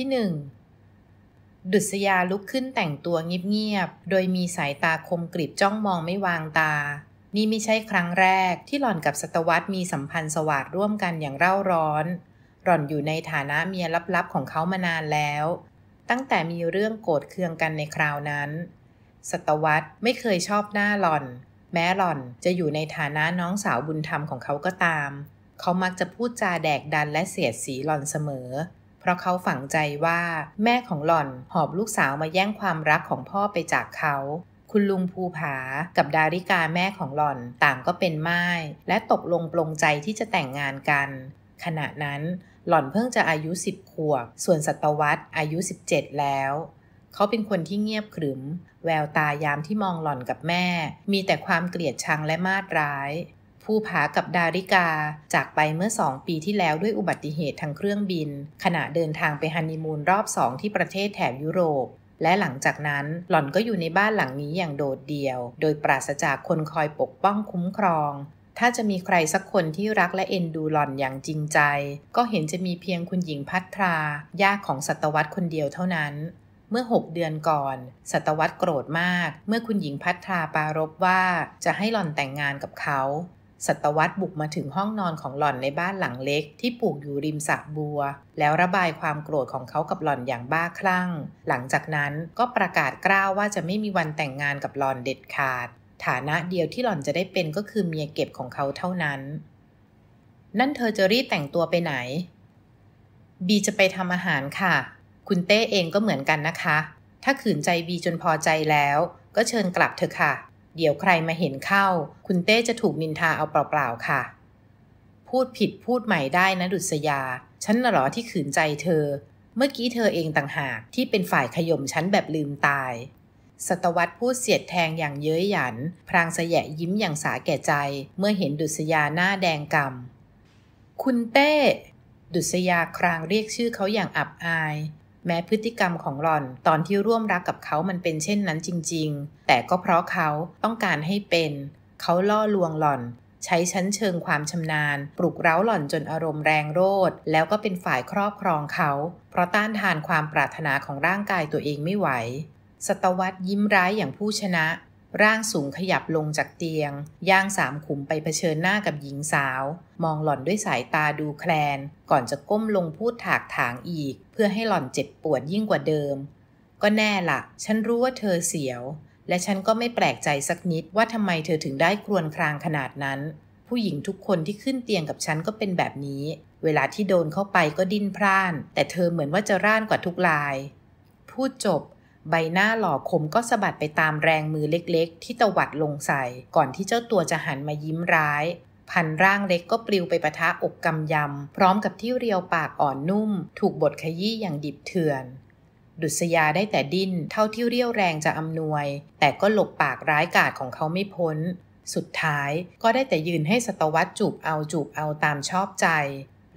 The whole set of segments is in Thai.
ที่หนึ่งดุษยาลุกขึ้นแต่งตัวเงียบๆโดยมีสายตาคมกริบจ้องมองไม่วางตา นี่ไม่ใช่ครั้งแรกที่หล่อนกับสตวัษมีสัมพันธ์สวัสดร่วมกันอย่างเร่าร้อน หล่อนอยู่ในฐานะเมียลับๆของเขามานานแล้ว ตั้งแต่มีเรื่องโกรธเคืองกันในคราวนั้นสตวัษไม่เคยชอบหน้าหล่อน แม้หล่อนจะอยู่ในฐานะน้องสาวบุญธรรมของเขาก็ตาม เขามักจะพูดจาแดกดันและเสียดสีหล่อนเสมอราะเขาฝังใจว่าแม่ของหล่อนหอบลูกสาวมาแย่งความรักของพ่อไปจากเขา คุณลุงภูผากับดาริกาแม่ของหล่อน ต่างก็เป็นไม้ และตกลงปลงใจที่จะแต่งงานกัน ขณะนั้น หล่อนเพิ่งจะอายุ 10ขวบส่วนสัตวรรษอายุ 17 แล้ว เขาเป็นคนที่เงียบขรึม แววตายามที่มองหล่อนกับแม่ มีแต่ความเกลียดชังและมาดร้ายภูผากับดาริกา จากไปเมื่อ2ปีที่แล้วด้วยอุบัติเหตุทางเครื่องบิน ขณะเดินทางไปฮันนีมูนรอบสองที่ประเทศแถบยุโรป และหลังจากนั้นหล่อนก็อยู่ในบ้านหลังนี้อย่างโดดเดี่ยว โดยปราศจากคนคอยปกป้องคุ้มครอง ถ้าจะมีใครสักคนที่รักและเอ็นดูหล่อนอย่างจริงใจ ก็เห็นจะมีเพียงคุณหญิงพัทราญาติของศตวรรษคนเดียวเท่านั้น เมื่อ 6 เดือนก่อนศตวรรษโกรธมาก เมื่อคุณหญิงพัทราปารบว่าจะให้หล่อนแต่งงานกับเขาสัตวัตบุกมาถึงห้องนอนของหล่อนในบ้านหลังเล็ก ที่ปลูกอยู่ริมสระบัว แล้วระบายความโกรธของเขากับหล่อนอย่างบ้าคลั่ง หลังจากนั้นก็ประกาศกล้าวว่าจะไม่มีวันแต่งงานกับหล่อนเด็ดขาด ฐานะเดียวที่หล่อนจะได้เป็นก็คือเมียเก็บของเขาเท่านั้น นั่นเธอจะรีบแต่งตัวไปไหนบีจะไปทำอาหารค่ะ คุณเต้เองก็เหมือนกันนะคะ ถ้าขืนใจบีจนพอใจแล้ว ก็เชิญกลับเถอะค่ะเดี๋ยวใครมาเห็นเข้า คุณเต้จะถูกนินทาเอาเปล่า ๆ ค่ะ พูดผิดพูดใหม่ได้นะ ดุษยา ฉันน่ะหรอที่ขืนใจเธอ เมื่อกี้เธอเองต่างหากที่เป็นฝ่ายขย่มฉันแบบลืมตายสตวัตพูดเสียดแทงอย่างเย้ยหยัน พรางสยะยิ้มอย่างสาแก่ใจเมื่อเห็นดุษยาหน้าแดงกำำคุณเต้ ดุษยาครางเรียกชื่อเขาอย่างอับอายแม้พฤติกรรมของหลอนตอนที่ร่วมรักกับเขามันเป็นเช่นนั้นจริงๆ แต่ก็เพราะเขาต้องการให้เป็น เขาล่อลวงหลอน ใช้ชั้นเชิงความชำนาญ ปลุกเร้าหล่อนจนอารมณ์แรงโรดแล้วก็เป็นฝ่ายครอบครองเขา เพราะต้านทานความปรารถนาของร่างกายตัวเองไม่ไหวสตวัตยิ้มร้ายอย่างผู้ชนะร่างสูงขยับลงจากเตียง ย่างสามขุมไปเผชิญหน้ากับหญิงสาว มองหล่อนด้วยสายตาดูแคลน ก่อนจะก้มลงพูดถากถางอีก เพื่อให้หล่อนเจ็บปวดยิ่งกว่าเดิม ก็แน่ละฉันรู้ว่าเธอเสียว และฉันก็ไม่แปลกใจสักนิดว่าทำไมเธอถึงได้ครวญครางขนาดนั้น ผู้หญิงทุกคนที่ขึ้นเตียงกับฉันก็เป็นแบบนี้ เวลาที่โดนเข้าไปก็ดิ้นพร่าน แต่เธอเหมือนว่าจะร่านกว่าทุกลาย พูดจบใบหน้าหล่อคมก็สะบัดไปตามแรงมือเล็กๆ ที่ตวัดลงใส่ก่อนที่เจ้าตัวจะหันมายิ้มร้าย พันร่างเล็กก็ปลิวไปประทะอกกำยำ พร้อมกับที่เรียวปากอ่อนนุ่มถูกบทขยี้อย่างดิบเถื่อน ดุษยาได้แต่ดิ้นเท่าที่เรียวแรงจะอำนวย แต่ก็หลบปากร้ายกาจของเขาไม่พ้น สุดท้ายก็ได้แต่ยืนให้สตวัตจูบเอาจูบเอาตามชอบใจ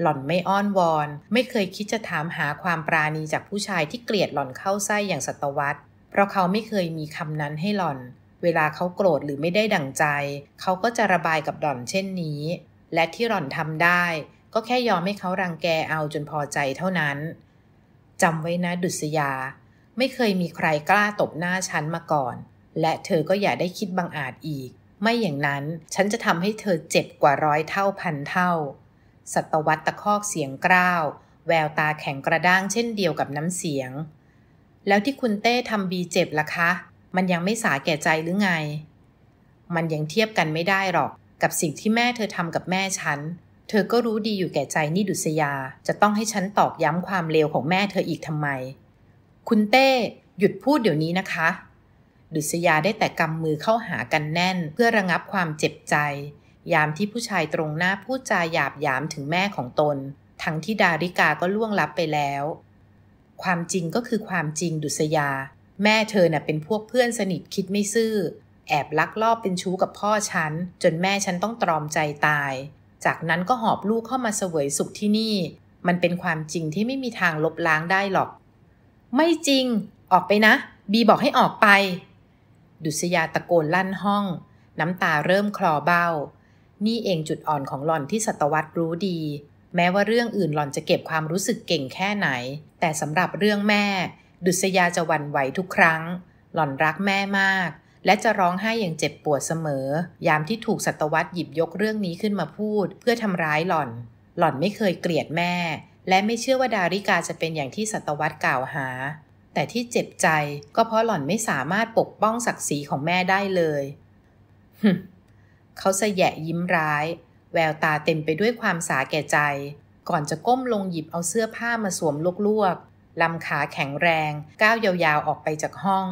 หล่อนไม่อ้อนวอน ไม่เคยคิดจะถามหาความปราณีจากผู้ชายที่เกลียดหล่อนเข้าไส้อย่างสัตวัตเพราะเขาไม่เคยมีคำนั้นให้หล่อน เวลาเขาโกรธหรือไม่ได้ดั่งใจ เขาก็จะระบายกับหล่อนเช่นนี้ และที่หล่อนทำได้ ก็แค่ยอมให้เขารังแกเอาจนพอใจเท่านั้น จำไว้นะดุษยา ไม่เคยมีใครกล้าตบหน้าฉันมาก่อน และเธอก็อย่าได้คิดบังอาจอีก ไม่อย่างนั้นฉันจะทำให้เธอเจ็บกว่าร้อยเท่าพันเท่าสัตวัตตะคอกเสียงกร้าวแววตาแข็งกระด้างเช่นเดียวกับน้ำเสียง แล้วที่คุณเต้ทำบีเจ็บล่ะคะมันยังไม่สาแก่ใจหรือไง มันยังเทียบกันไม่ได้หรอกกับสิ่งที่แม่เธอทำกับแม่ฉัน เธอก็รู้ดีอยู่แก่ใจนี่ดุษยา จะต้องให้ฉันตอกย้ำความเลวของแม่เธออีกทำไม คุณเต้หยุดพูดเดี๋ยวนี้นะคะ ดุษยาได้แต่กำมือเข้าหากันแน่นเพื่อระงับความเจ็บใจยามที่ผู้ชายตรงหน้าพูดจาหยาบยามถึงแม่ของตน ทั้งที่ดาริกาก็ล่วงลับไปแล้ว ความจริงก็คือความจริงดุษยา แม่เธอน่ะเป็นพวกเพื่อนสนิทคิดไม่ซื่อ แอบลักลอบเป็นชู้กับพ่อฉัน จนแม่ฉันต้องตรอมใจตาย จากนั้นก็หอบลูกเข้ามาเสวยสุขที่นี่ มันเป็นความจริงที่ไม่มีทางลบล้างได้หรอก ไม่จริง ออกไปนะ บีบอกให้ออกไป ดุษยาตะโกนลั่นห้อง น้ำตาเริ่มคลอเบ้านี่เองจุดอ่อนของหล่อนที่สัตวรรษรู้ดี แม้ว่าเรื่องอื่นหล่อนจะเก็บความรู้สึกเก่งแค่ไหน แต่สำหรับเรื่องแม่ ดุษยาจะวันไหวทุกครั้ง หล่อนรักแม่มากและจะร้องไห้อย่างเจ็บปวดเสมอ ยามที่ถูกสัตวรรษหยิบยกเรื่องนี้ขึ้นมาพูด เพื่อทำร้ายหล่อน หล่อนไม่เคยเกลียดแม่ และไม่เชื่อว่าดาริกาจะเป็นอย่างที่สัตวรรษกล่าวหา แต่ที่เจ็บใจก็เพราะหล่อนไม่สามารถปกป้องศักดิ์ศรีของแม่ได้เลยเขาสแยะยิ้มร้าย แววตาเต็มไปด้วยความสาแก่ใจ ก่อนจะก้มลงหยิบเอาเสื้อผ้ามาสวมลวกๆลำขาแข็งแรง ก้าวยาวๆออกไปจากห้อง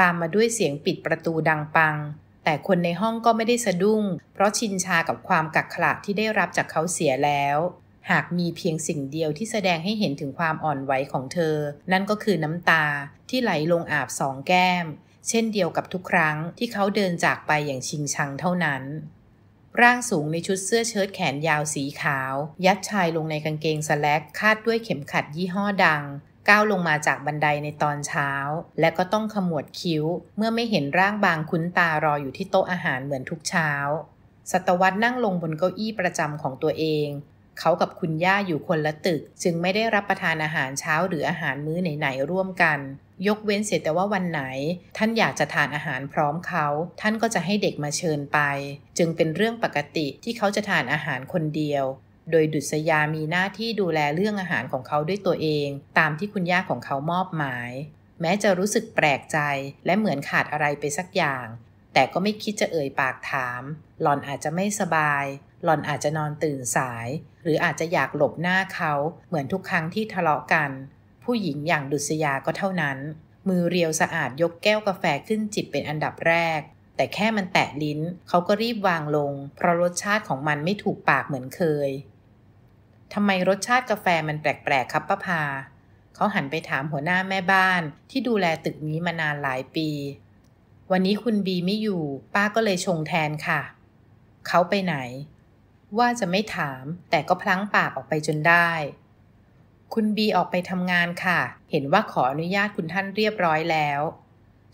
ตามมาด้วยเสียงปิดประตูดังปัง แต่คนในห้องก็ไม่ได้สะดุ้ง เพราะชินชากับความกักขระที่ได้รับจากเขาเสียแล้ว หากมีเพียงสิ่งเดียวที่แสดงให้เห็นถึงความอ่อนไหวของเธอ นั่นก็คือน้ำตาที่ไหลลงอาบสองแก้มเช่นเดียวกับทุกครั้งที่เขาเดินจากไปอย่างชิงชังเท่านั้น ร่างสูงในชุดเสื้อเชิ้ตแขนยาวสีขาว ยัดชายลงในกางเกงสแลกคาดด้วยเข็มขัดยี่ห้อดัง ก้าวลงมาจากบันไดในตอนเช้า และก็ต้องขมวดคิ้ว เมื่อไม่เห็นร่างบางคุ้นตารออยู่ที่โต๊ะอาหารเหมือนทุกเช้าสตวัตนั่งลงบนเก้าอี้ประจำของตัวเองเขากับคุณย่าอยู่คนละตึก จึงไม่ได้รับประทานอาหารเช้าหรืออาหารมื้อไหน ๆ ร่วมกัน ยกเว้นเสียแต่ว่าวันไหน ท่านอยากจะทานอาหารพร้อมเขา ท่านก็จะให้เด็กมาเชิญไป จึงเป็นเรื่องปกติที่เขาจะทานอาหารคนเดียว โดยดุษยามีหน้าที่ดูแลเรื่องอาหารของเขาด้วยตัวเอง ตามที่คุณย่าของเขามอบหมาย แม้จะรู้สึกแปลกใจ และเหมือนขาดอะไรไปสักอย่าง แต่ก็ไม่คิดจะเอ่ยปากถาม หล่อนอาจจะไม่สบายหล่อนอาจจะนอนตื่นสาย หรืออาจจะอยากหลบหน้าเขา เหมือนทุกครั้งที่ทะเลาะกัน ผู้หญิงอย่างดุษยาก็เท่านั้น มือเรียวสะอาดยกแก้วกาแฟขึ้นจิบเป็นอันดับแรก แต่แค่มันแตะลิ้น เขาก็รีบวางลง เพราะรสชาติของมันไม่ถูกปากเหมือนเคย ทำไมรสชาติกาแฟมันแปลกๆครับป้าพาเขาหันไปถามหัวหน้าแม่บ้าน ที่ดูแลตึกนี้มานานหลายปี วันนี้คุณบีไม่อยู่ ป้าก็เลยชงแทนค่ะเขาไปไหนว่าจะไม่ถาม แต่ก็พลั้งปากออกไปจนได้ คุณบีออกไปทำงานค่ะ เห็นว่าขออนุญาตคุณท่านเรียบร้อยแล้ว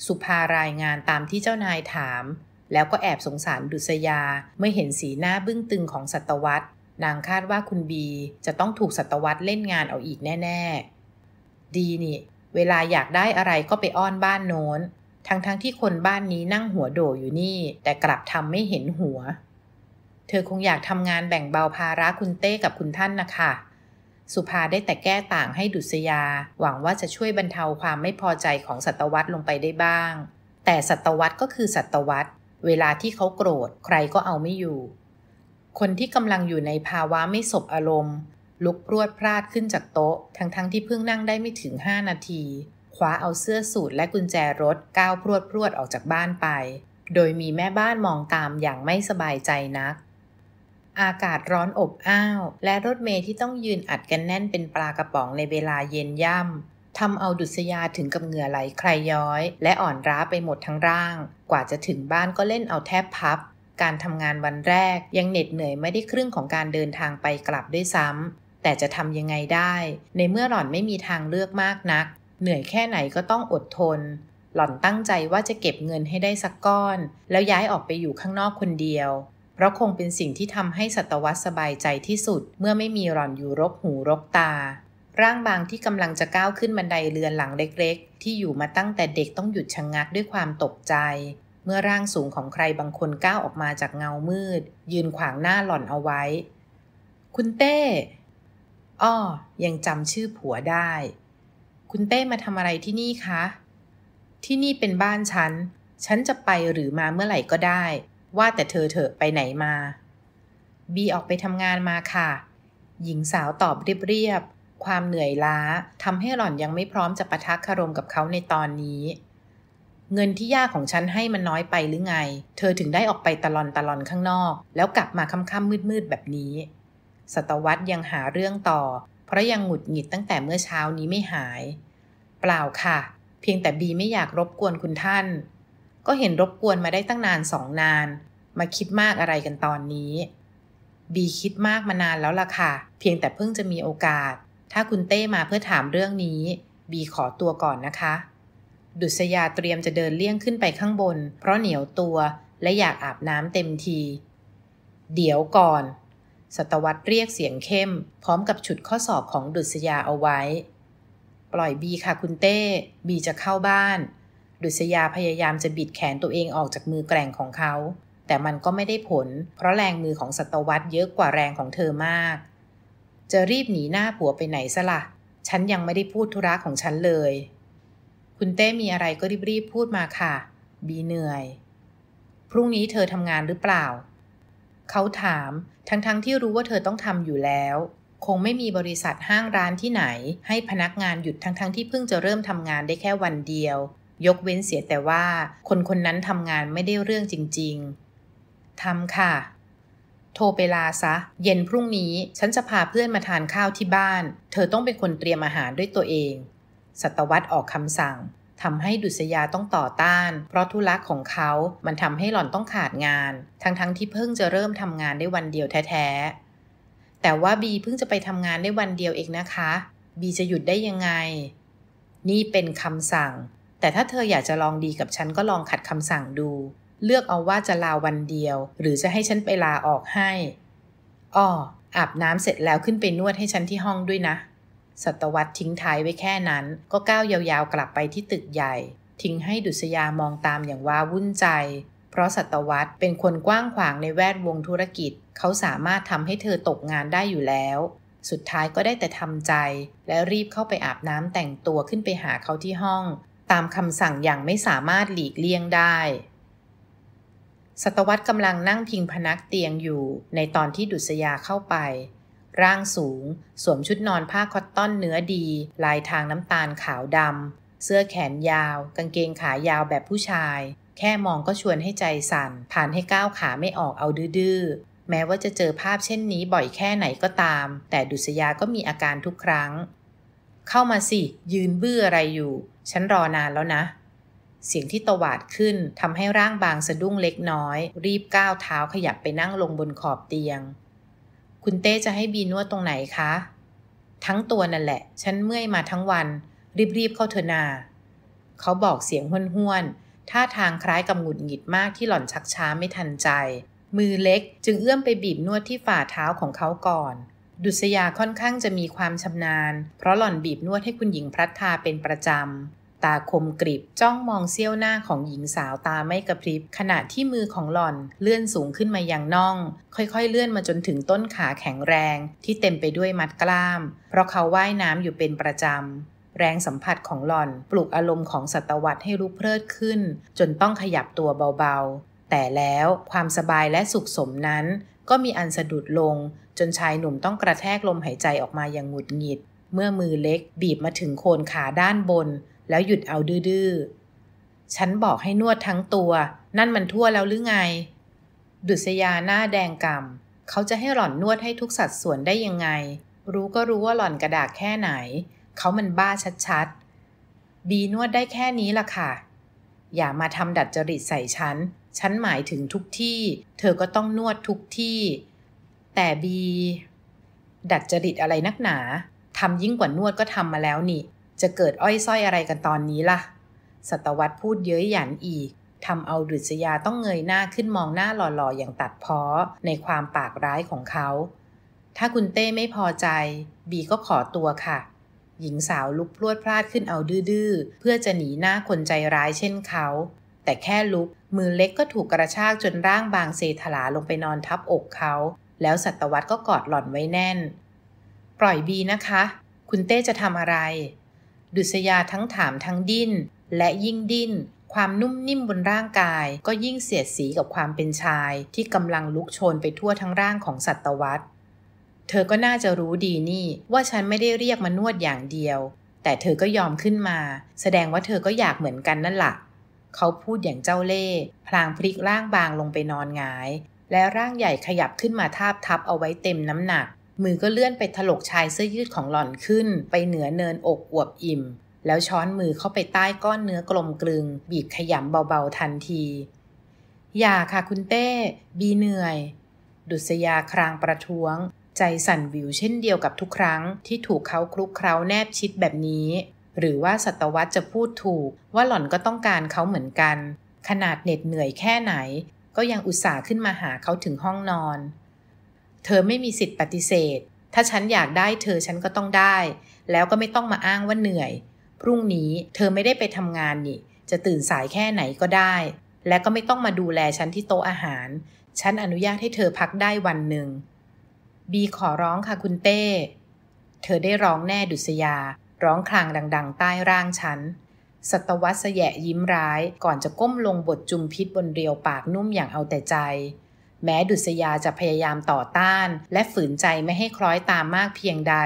สุภารายงานตามที่เจ้านายถาม แล้วก็แอบสงสารดุษยา เมื่อเห็นสีหน้าบึ้งตึงของสัตวัตนางคาดว่าคุณบีจะต้องถูกสัตวัตเล่นงานเอาอีกแน่ๆ ดีนี่ เวลาอยากได้อะไรก็ไปอ้อนบ้านโน้น ทั้งๆทที่คนบ้านนี้นั่งหัวโดอยู่นี่ แต่กลับทำไม่เห็นหัวเธอคงอยากทำงานแบ่งเบาภาระคุณเต้กับคุณท่านนะคะ สุภาได้แต่แก้ต่างให้ดุษยา หวังว่าจะช่วยบรรเทาความไม่พอใจของสัตวัษลงไปได้บ้าง แต่สัตวัษก็คือสัตวัษเวลาที่เขาโกรธ ใครก็เอาไม่อยู่ คนที่กำลังอยู่ในภาวะไม่สบอารมณ์ ลุกพรวดพลาดขึ้นจากโต๊ะ ทั้งๆทที่เพิ่งนั่งได้ไม่ถึง 5 นาทีคว้าเอาเสื้อสูทและกุญแจรถ ก้าวพรวดพรวดออกจากบ้านไป โดยมีแม่บ้านมองตามอย่างไม่สบายใจนักอากาศร้อนอบอ้าว และรถเมย์ที่ต้องยืนอัดกันแน่นเป็นปลากระป๋องในเวลาเย็นย่ำทำเอาดุษยาถึงกับเหงื่อไหลใครย้อย และอ่อนร้าไปหมดทั้งร่าง กว่าจะถึงบ้านก็เล่นเอาแทบพับ การทำงานวันแรกยังเหน็ดเหนื่อยไม่ได้ครึ่งของการเดินทางไปกลับ ด้วยซ้ำแต่จะทำยังไงได้ ในเมื่อหล่อนไม่มีทางเลือกมากนัก เหนื่อยแค่ไหนก็ต้องอดทน หล่อนตั้งใจว่าจะเก็บเงินให้ได้สักก้อน แล้วย้ายออกไปอยู่ข้างนอกคนเดียวราะคงเป็นสิ่งที่ทำให้สัตวรรษสบายใจที่สุด เมื่อไม่มีหลอนอยู่รกหูรกตา ร่างบางที่กำลังจะก้าวขึ้นบันไดเรือนหลังเล็กๆ ที่อยู่มาตั้งแต่เด็กต้องหยุดชะงงักด้วยความตกใจ เมื่อร่างสูงของใครบางคนก้าวออกมาจากเงามืด ยืนขวางหน้าหล่อนเอาไว้ คุณเต้ อ้อ ยังจำชื่อผัวได้ คุณเต้มาทำอะไรที่นี่คะ ที่นี่เป็นบ้านฉัน ฉันจะไปหรือมาเมื่อไหร่ก็ได้ว่าแต่เธอเธอไปไหนมา บีออกไปทำงานมาค่ะ หญิงสาวตอบเรียบๆความเหนื่อยล้าทำให้หล่อนยังไม่พร้อมจะประทักคารมกับเขาในตอนนี้ เงินที่ย่าของฉันให้มันน้อยไปหรือไง เธอถึงได้ออกไปตะลอนตะลอนข้างนอก แล้วกลับมาค่ำๆมืด ๆ แบบนี้สตวรรษยังหาเรื่องต่อ เพราะยังหงุดหงิดตั้งแต่เมื่อเช้านี้ไม่หาย เปล่าค่ะ เพียงแต่บีไม่อยากรบกวนคุณท่านก็เห็นรบกวนมาได้ตั้งนานสองนาน มาคิดมากอะไรกันตอนนี้ บีคิดมากมานานแล้วล่ะค่ะ เพียงแต่เพิ่งจะมีโอกาส ถ้าคุณเต้มาเพื่อถามเรื่องนี้ บีขอตัวก่อนนะคะ ดุษยาเตรียมจะเดินเลี่ยงขึ้นไปข้างบน เพราะเหนียวตัวและอยากอาบน้ำเต็มที เดี๋ยวก่อนสตวัษเรียกเสียงเข้ม พร้อมกับฉุดข้อสอบของดุษยาเอาไว้ ปล่อยบีค่ะคุณเต้บีจะเข้าบ้านดุษยาพยายามจะบิดแขนตัวเองออกจากมือแกร่งของเขา แต่มันก็ไม่ได้ผล เพราะแรงมือของสัตวัตเยอะกว่าแรงของเธอมาก จะรีบหนีหน้าผัวไปไหนซะละ่ะ ฉันยังไม่ได้พูดธุระของฉันเลย คุณเต้ มีอะไรก็รีบบพูดมาค่ะ บีเหนื่อย พรุ่งนี้เธอทำงานหรือเปล่า เขาถาม ทั้ง ๆทที่รู้ว่าเธอต้องทำอยู่แล้ว คงไม่มีบริษัทห้างร้านที่ไหน ให้พนักงานหยุดทั้งๆทที่เพิ่งจะเริ่มทำงานได้แค่วันเดียวยกเว้นเสียแต่ว่า คนคนนั้นทำงานไม่ได้เรื่องจริงๆ ทำค่ะ โทรไปลาซะ เย็นพรุ่งนี้ฉันจะพาเพื่อนมาทานข้าวที่บ้าน เธอต้องเป็นคนเตรียมอาหารด้วยตัวเอง สัตวัตออกคำสั่ง ทำให้ดุษยาต้องต่อต้าน เพราะธุระของเขา มันทำให้หล่อนต้องขาดงาน ทั้งๆทที่เพิ่งจะเริ่มทำงานได้วันเดียวแท้ๆ แต่ว่าบีเพิ่งจะไปทำงานได้วันเดียวเองนะคะ บีจะหยุดได้ยังไง นี่เป็นคำสั่งแต่ถ้าเธออยากจะลองดีกับฉันก็ลองขัดคำสั่งดู เลือกเอาว่าจะลาวันเดียว หรือจะให้ฉันไปลาออกให้อ้ออาบน้ำเสร็จแล้วขึ้นไปนวดให้ฉันที่ห้องด้วยนะ สัตวตรทิ้งท้ายไว้แค่นั้น ก็ก้าวยาวๆกลับไปที่ตึกใหญ่ ทิ้งให้ดุษยามองตามอย่างว้าวุ่นใจ เพราะสัตวตรเป็นคนกว้างขวางในแวดวงธุรกิจ เขาสามารถทำให้เธอตกงานได้อยู่แล้ว สุดท้ายก็ได้แต่ทำใจ และรีบเข้าไปอาบน้ำแต่งตัวขึ้นไปหาเขาที่ห้องตามคำสั่งอย่างไม่สามารถหลีกเลี่ยงได้สตวรรษกำลังนั่งพิงพนักเตียงอยู่ในตอนที่ดุษยาเข้าไป ร่างสูง สวมชุดนอนผ้าคอตตอนเนื้อดี ลายทางน้ำตาลขาวดำ เสื้อแขนยาวกางเกงขายาวแบบผู้ชาย แค่มองก็ชวนให้ใจสั่นผ่านให้ก้าวขาไม่ออกเอาดื้อ แม้ว่าจะเจอภาพเช่นนี้บ่อยแค่ไหนก็ตาม แต่ดุษยาก็มีอาการทุกครั้งเข้ามาสิ ยืนเบื่ออะไรอยู่ ฉันรอนานแล้วนะ เสียงที่ตวาดขึ้นทำให้ร่างบางสะดุ้งเล็กน้อย รีบก้าวเท้าขยับไปนั่งลงบนขอบเตียง คุณเต้จะให้บีนวดตรงไหนคะ ทั้งตัวนั่นแหละ ฉันเมื่อยมาทั้งวัน รีบๆ เข้าเถอนา เขาบอกเสียงห้วนๆท่าทางคล้ายกับหงุดหงิดมากที่หล่อนชักช้าไม่ทันใจ มือเล็กจึงเอื้อมไปบีบนวดที่ฝ่าเท้าของเขาก่อนดุษยาค่อนข้างจะมีความชำนาญ เพราะหล่อนบีบนวดให้คุณหญิงพรัทธาเป็นประจำ ตาคมกริบ จ้องมองเซี่ยวหน้าของหญิงสาวตาไม่กระพริบ ขณะที่มือของหล่อนเลื่อนสูงขึ้นมาอย่างน่อง ค่อยๆเลื่อนมาจนถึงต้นขาแข็งแรง ที่เต็มไปด้วยมัดกล้าม เพราะเขาว่ายน้ำอยู่เป็นประจำ แรงสัมผัสของหล่อน ปลุกอารมณ์ของสัตวรรษให้รู้เพลิดขึ้น จนต้องขยับตัวเบาๆ แต่แล้วความสบายและสุขสมนั้น ก็มีอันสะดุดลงจนชายหนุ่มต้องกระแทกลมหายใจออกมาอย่างหงุดหงิด เมื่อมือเล็กบีบมาถึงโคนขาด้านบนแล้วหยุดเอาดื้อๆฉันบอกให้นวดทั้งตัว นั่นมันทั่วแล้วหรือไง ดุษยาหน้าแดงกำ่ำเขาจะให้หล่อนนวดให้ทุกสัดส่วนได้ยังไง รู้ก็รู้ว่าหล่อนกระดากแค่ไหน เขามันบ้าชัดๆ บีนวดได้แค่นี้ล่ะค่ะอย่ามาทำดัดจริตใส่ฉันฉันหมายถึงทุกที่ เธอก็ต้องนวดทุกที่แต่บี ดัดจริตอะไรนักหนา ทำยิ่งกว่านวดก็ทำมาแล้วนี่ จะเกิดอ้อยส้อยอะไรกันตอนนี้ล่ะ สัตวัตพูดเย้ยหยันอีก ทำเอาดุษยาต้องเงยหน้าขึ้นมองหน้าหล่อๆอย่างตัดพ้อในความปากร้ายของเขา ถ้าคุณเต้ไม่พอใจ บีก็ขอตัวค่ะ หญิงสาวลุกพลวดพลาดขึ้นเอาดื้อเพื่อจะหนีหน้าคนใจร้ายเช่นเขา แต่แค่ลุกมือเล็กก็ถูกกระชากจนร่างบางเซถลาลงไปนอนทับอกเขาแล้ว สัตวัตก็กอดหล่อนไว้แน่น ปล่อยบีนะคะ คุณเต้จะทำอะไร ดุษยาทั้งถามทั้งดิ้น และยิ่งดิ้น ความนุ่มนิ่มบนร่างกาย ก็ยิ่งเสียดสีกับความเป็นชาย ที่กำลังลุกโชนไปทั่วทั้งร่างของสัตวัตเธอก็น่าจะรู้ดีนี่ ว่าฉันไม่ได้เรียกมานวดอย่างเดียว แต่เธอก็ยอมขึ้นมา แสดงว่าเธอก็อยากเหมือนกันนั่นละ่ะเขาพูดอย่างเจ้าเล่ห์พลางพลิกร่างบางลงไปนอนงายและร่างใหญ่ขยับขึ้นมาทาบทับเอาไว้เต็มน้ำหนัก มือก็เลื่อนไปถลกชายเสื้อยืดของหล่อนขึ้น ไปเหนือเนินอกอวบอิ่ม แล้วช้อนมือเข้าไปใต้ก้อนเนื้อกลมกลึง บีบขยำเบาๆทันที อย่าค่ะคุณเต้บีเหนื่อย ดุษยาครางประท้วง ใจสั่นวิวเช่นเดียวกับทุกครั้ง ที่ถูกเขาคลุกเคล้าแนบชิดแบบนี้ หรือว่าสัตวรรษจะพูดถูกว่าหล่อนก็ต้องการเขาเหมือนกัน ขนาดเหน็ดเหนื่อยแค่ไหนก็ยังอุตส่าห์ขึ้นมาหาเขาถึงห้องนอน เธอไม่มีสิทธิ์ปฏิเสธ ถ้าฉันอยากได้เธอฉันก็ต้องได้ แล้วก็ไม่ต้องมาอ้างว่าเหนื่อย พรุ่งนี้เธอไม่ได้ไปทำงานนี่ จะตื่นสายแค่ไหนก็ได้ และก็ไม่ต้องมาดูแลฉันที่โต๊ะอาหาร ฉันอนุญาตให้เธอพักได้วันหนึ่ง บีขอร้องค่ะคุณเต้ เธอได้ร้องแน่ดุษยา ร้องครางดัง ๆใต้ร่างฉันสัตวัสแยะยิ้มร้ายก่อนจะก้มลงบทจุมพิษบนเรียวปากนุ่มอย่างเอาแต่ใจ แม้ดุษยาจะพยายามต่อต้านและฝืนใจไม่ให้คล้อยตามมากเพียงใด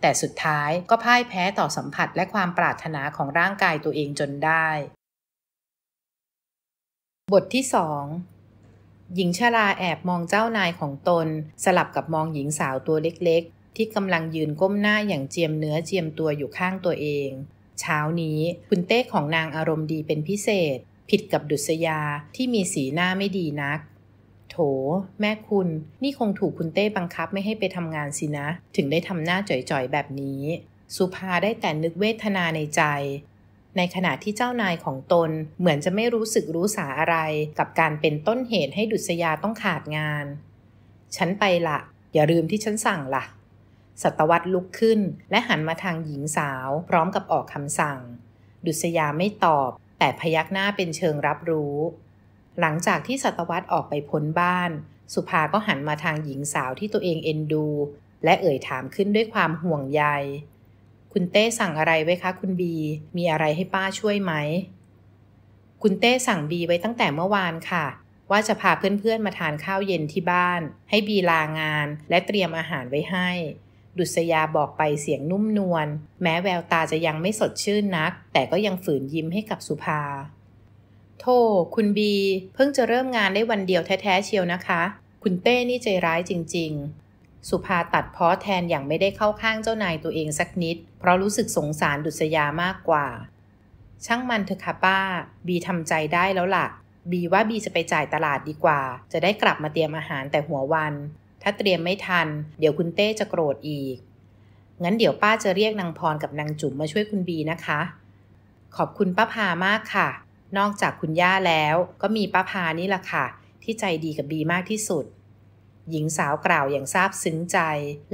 แต่สุดท้ายก็พ่ายแพ้ต่อสัมผัสและความปรารถนาของร่างกายตัวเองจนได้ บทที่สองหญิงชาราแอบมองเจ้านายของตนสลับกับมองหญิงสาวตัวเล็กๆ ที่กำลังยืนก้มหน้าอย่างเจียมเนื้อเจียมตัวอยู่ข้างตัวเองเช้านี้คุณเต้ของนางอารมณ์ดีเป็นพิเศษ ผิดกับดุษยาที่มีสีหน้าไม่ดีนัก โถ แม่คุณ นี่คงถูกคุณเต้บังคับไม่ให้ไปทำงานสินะ ถึงได้ทำหน้าจ่อยๆแบบนี้ สุภาได้แต่นึกเวทนาในใจ ในขณะที่เจ้านายของตนเหมือนจะไม่รู้สึกรู้สาอะไร กับการเป็นต้นเหตุให้ดุษยาต้องขาดงาน ฉันไปละอย่าลืมที่ฉันสั่งละ่ะศตวรรษลุกขึ้น และหันมาทางหญิงสาว พร้อมกับออกคำสั่ง ดุษยาไม่ตอบ แต่พยักหน้าเป็นเชิงรับรู้ หลังจากที่ศตวรรษออกไปพ้นบ้าน สุภาก็หันมาทางหญิงสาวที่ตัวเองเอ็นดู และเอ่ยถามขึ้นด้วยความห่วงใยคุณเต้สั่งอะไรไว้คะ คุณบี มีอะไรให้ป้าช่วยไหม คุณเต้สั่งบีไว้ตั้งแต่เมื่อวานค่ะ ว่าจะพาเพื่อนๆมาทานข้าวเย็นที่บ้าน ให้บีลางานและเตรียมอาหารไว้ให้ดุษยาบอกไปเสียงนุ่มนวลแม้แววตาจะยังไม่สดชื่นนัก แต่ก็ยังฝืนยิ้มให้กับสุภา โท่ คุณบี เพิ่งจะเริ่มงานได้วันเดียวแท้ๆเชียวนะคะ คุณเต้นี่ใจร้ายจริงๆ สุภาตัดเพ้อแทนอย่างไม่ได้เข้าข้างเจ้านายตัวเองสักนิด เพราะรู้สึกสงสารดุษยามากกว่า ช่างมันเถอะค่ะป้า บีทำใจได้แล้วละ่ะ บีว่าบีจะไปจ่ายตลาดดีกว่า จะได้กลับมาเตรียมอาหารแต่หัววันถ้าเตรียมไม่ทัน เดี๋ยวคุณเต้จะโกรธอีก งั้นเดี๋ยวป้าจะเรียกนางพรกับนางจุ๋มมาช่วยคุณบีนะคะ ขอบคุณป้าพามากค่ะ นอกจากคุณย่าแล้วก็มีป้าพานี่แหละค่ะ ที่ใจดีกับบีมากที่สุด หญิงสาวกล่าวอย่างซาบซึ้งใจ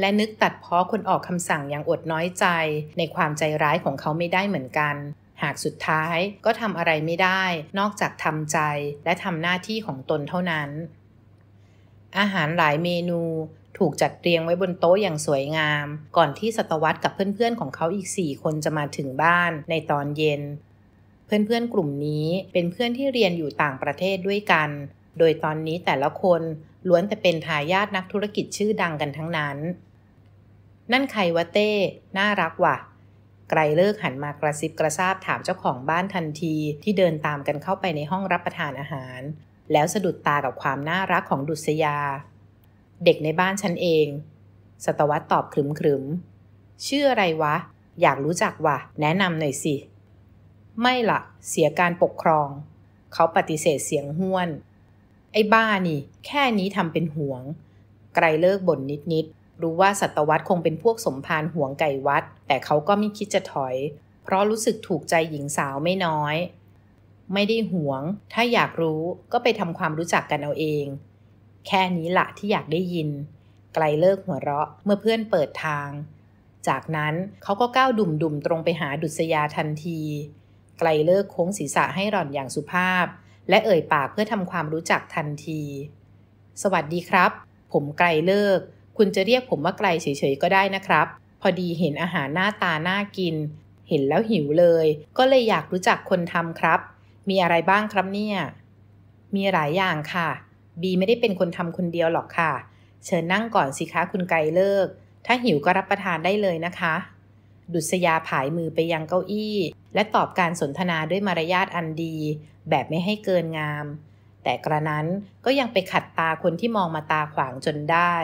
และนึกตัดพ้อคนออกคำสั่งอย่างอดน้อยใจในความใจร้ายของเขาไม่ได้เหมือนกัน หากสุดท้ายก็ทำอะไรไม่ได้ นอกจากทำใจและทำหน้าที่ของตนเท่านั้นอาหารหลายเมนู ถูกจัดเรียงไว้บนโต๊ะอย่างสวยงาม ก่อนที่สตวรรษกับเพื่อนๆของเขาอีก 4 คนจะมาถึงบ้านในตอนเย็น เพื่อนๆกลุ่มนี้เป็นเพื่อนที่เรียนอยู่ต่างประเทศด้วยกัน โดยตอนนี้แต่ละคนล้วนแต่เป็นทายาทนักธุรกิจชื่อดังกันทั้งนั้น นั่นใครวะเต้ น่ารักว่ะ ไกรเลิกหันมากระซิบกระซาบถามเจ้าของบ้านทันทีที่เดินตามกันเข้าไปในห้องรับประทานอาหารแล้วสะดุดตากับความน่ารักของดุษยา เด็กในบ้านฉันเองสตวัษตอบขรึมขรึมชื่ออะไรวะ อยากรู้จักวะแนะนำหน่อยสิ ไม่ละเสียการปกครอง เขาปฏิเสธเสียงห้วน ไอ้บ้านี่ แค่นี้ทำเป็นห่วง ไกรเลิกบ่นนิดๆรู้ว่าสัตวัษคงเป็นพวกสมพานห่วงไก่วัด แต่เขาก็ไม่คิดจะถอย เพราะรู้สึกถูกใจหญิงสาวไม่น้อยไม่ได้หวง ถ้าอยากรู้ก็ไปทำความรู้จักกันเอาเอง แค่นี้ละที่อยากได้ยิน ไกลเลิกหัวเราะ เมื่อเพื่อนเปิดทาง จากนั้นเขาก็ก้าวดุ่มดุมตรงไปหาดุษยาทันที ไกลเลิกโค้งศีรษะให้หล่อนอย่างสุภาพ และเอ่ยปากเพื่อทำความรู้จักทันที สวัสดีครับ ผมไกลเลิก คุณจะเรียกผมว่าไกลเฉยๆก็ได้นะครับ พอดีเห็นอาหารหน้าตาน่ากิน เห็นแล้วหิวเลย ก็เลยอยากรู้จักคนทำครับมีอะไรบ้างครับเนี่ย มีหลายอย่างค่ะ บีไม่ได้เป็นคนทำคนเดียวหรอกค่ะ เชิญนั่งก่อนสิคะคุณไกเลิก ถ้าหิวก็รับประทานได้เลยนะคะ ดุษยาผายมือไปยังเก้าอี้ และตอบการสนทนาด้วยมารยาทอันดี แบบไม่ให้เกินงาม แต่กระนั้นก็ยังไปขัดตาคนที่มองมาตาขวางจนได้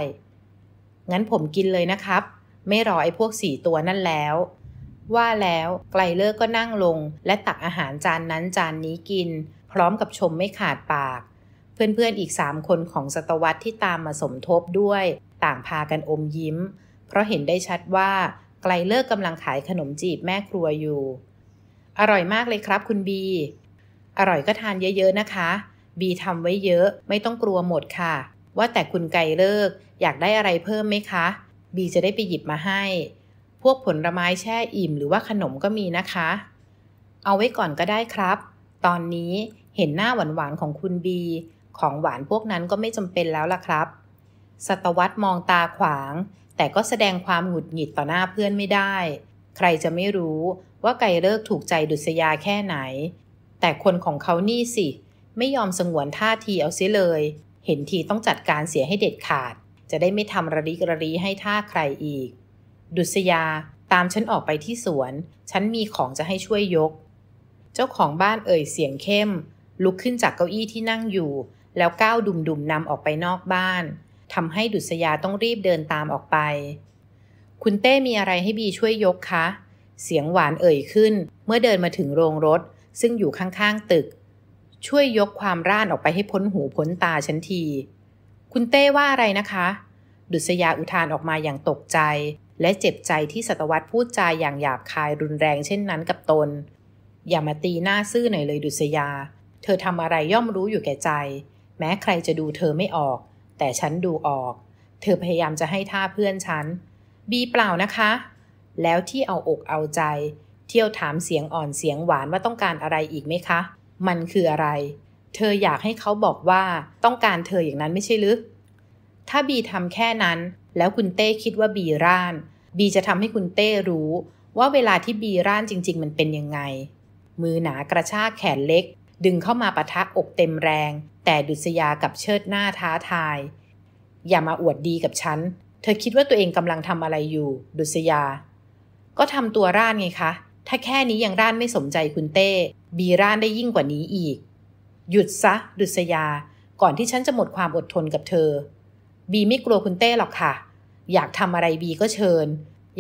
งั้นผมกินเลยนะครับ ไม่รอไอ้พวกสี่ตัวนั่นแล้วว่าแล้วไกลเลิกก็นั่งลง และตักอาหารจานนั้นจานนี้กิน พร้อมกับชมไม่ขาดปาก เพื่อนๆอีกสามคนของสตวรรษที่ตามมาสมทบด้วย ต่างพากันอมยิ้ม เพราะเห็นได้ชัดว่า ไกลเลิกกำลังขายขนมจีบแม่ครัวอยู่ อร่อยมากเลยครับคุณบี อร่อยก็ทานเยอะๆนะคะ บีทำไว้เยอะไม่ต้องกลัวหมดค่ะ ว่าแต่คุณไกลเลิกอยากได้อะไรเพิ่มไหมคะ บีจะได้ไปหยิบมาให้พวกผลไม้แช่อิ่ม หรือว่าขนมก็มีนะคะ เอาไว้ก่อนก็ได้ครับ ตอนนี้เห็นหน้าหวานๆ ของคุณบี ของหวานพวกนั้นก็ไม่จำเป็นแล้วล่ะครับสตวัตมองตาขวาง แต่ก็แสดงความหงุดหงิดต่อหน้าเพื่อนไม่ได้ ใครจะไม่รู้ว่าไก่เลิกถูกใจดุษยาแค่ไหน แต่คนของเขานี่สิ ไม่ยอมสงวนท่าทีเอาเสียเลย เห็นทีต้องจัดการเสียให้เด็ดขาด จะได้ไม่ทำระลิกระลีให้ท่าใครอีกดุษยาตามฉันออกไปที่สวน ฉันมีของจะให้ช่วยยก เจ้าของบ้านเอ่ย เสียงเข้ม ลุกขึ้นจากเก้าอี้ที่นั่งอยู่ แล้วก้าวดุมดุมนำออกไปนอกบ้านทำให้ดุษยาต้องรีบเดินตามออกไป คุณเต้มีอะไรให้บีช่วยยกคะ เสียงหวานเอ่ยขึ้น เมื่อเดินมาถึงโรงรถ ซึ่งอยู่ข้าง ๆ ตึก ช่วยยกความร่านออกไปให้พ้นหูพ้นตาฉันที คุณเต้ว่าอะไรนะคะ ดุษยาอุทานออกมาอย่างตกใจและเจ็บใจที่สัตวัษพูดจาอย่างหยาบคายรุนแรงเช่นนั้นกับตน อย่ามาตีหน้าซื่อหน่อยเลยดุษยา เธอทำอะไรย่อมรู้อยู่แก่ใจ แม้ใครจะดูเธอไม่ออก แต่ฉันดูออก เธอพยายามจะให้ท่าเพื่อนฉันบีเปล่านะคะ แล้วที่เอาอกเอาใจ เที่ยวถามเสียงอ่อนเสียงหวานว่าต้องการอะไรอีกไหมคะ มันคืออะไร เธออยากให้เขาบอกว่าต้องการเธออย่างนั้นไม่ใช่หรือถ้าบีทำแค่นั้นแล้วคุณเต้คิดว่าบีร่าน บีจะทำให้คุณเต้รู้ ว่าเวลาที่บีร่านจริงๆมันเป็นยังไง มือหนากระชากแขนเล็ก ดึงเข้ามาปะทะอกเต็มแรง แต่ดุษยากับเชิดหน้าท้าทาย อย่ามาอวดดีกับฉัน เธอคิดว่าตัวเองกำลังทำอะไรอยู่ ดุษยา ก็ทำตัวร่านไงคะถ้าแค่นี้ยังร่านไม่สมใจคุณเต้ บีร่านได้ยิ่งกว่านี้อีก หยุดซะดุษยา ก่อนที่ฉันจะหมดความอดทนกับเธอ บีไม่กลัวคุณเต้หรอกค่ะอยากทำอะไรบีก็เชิญ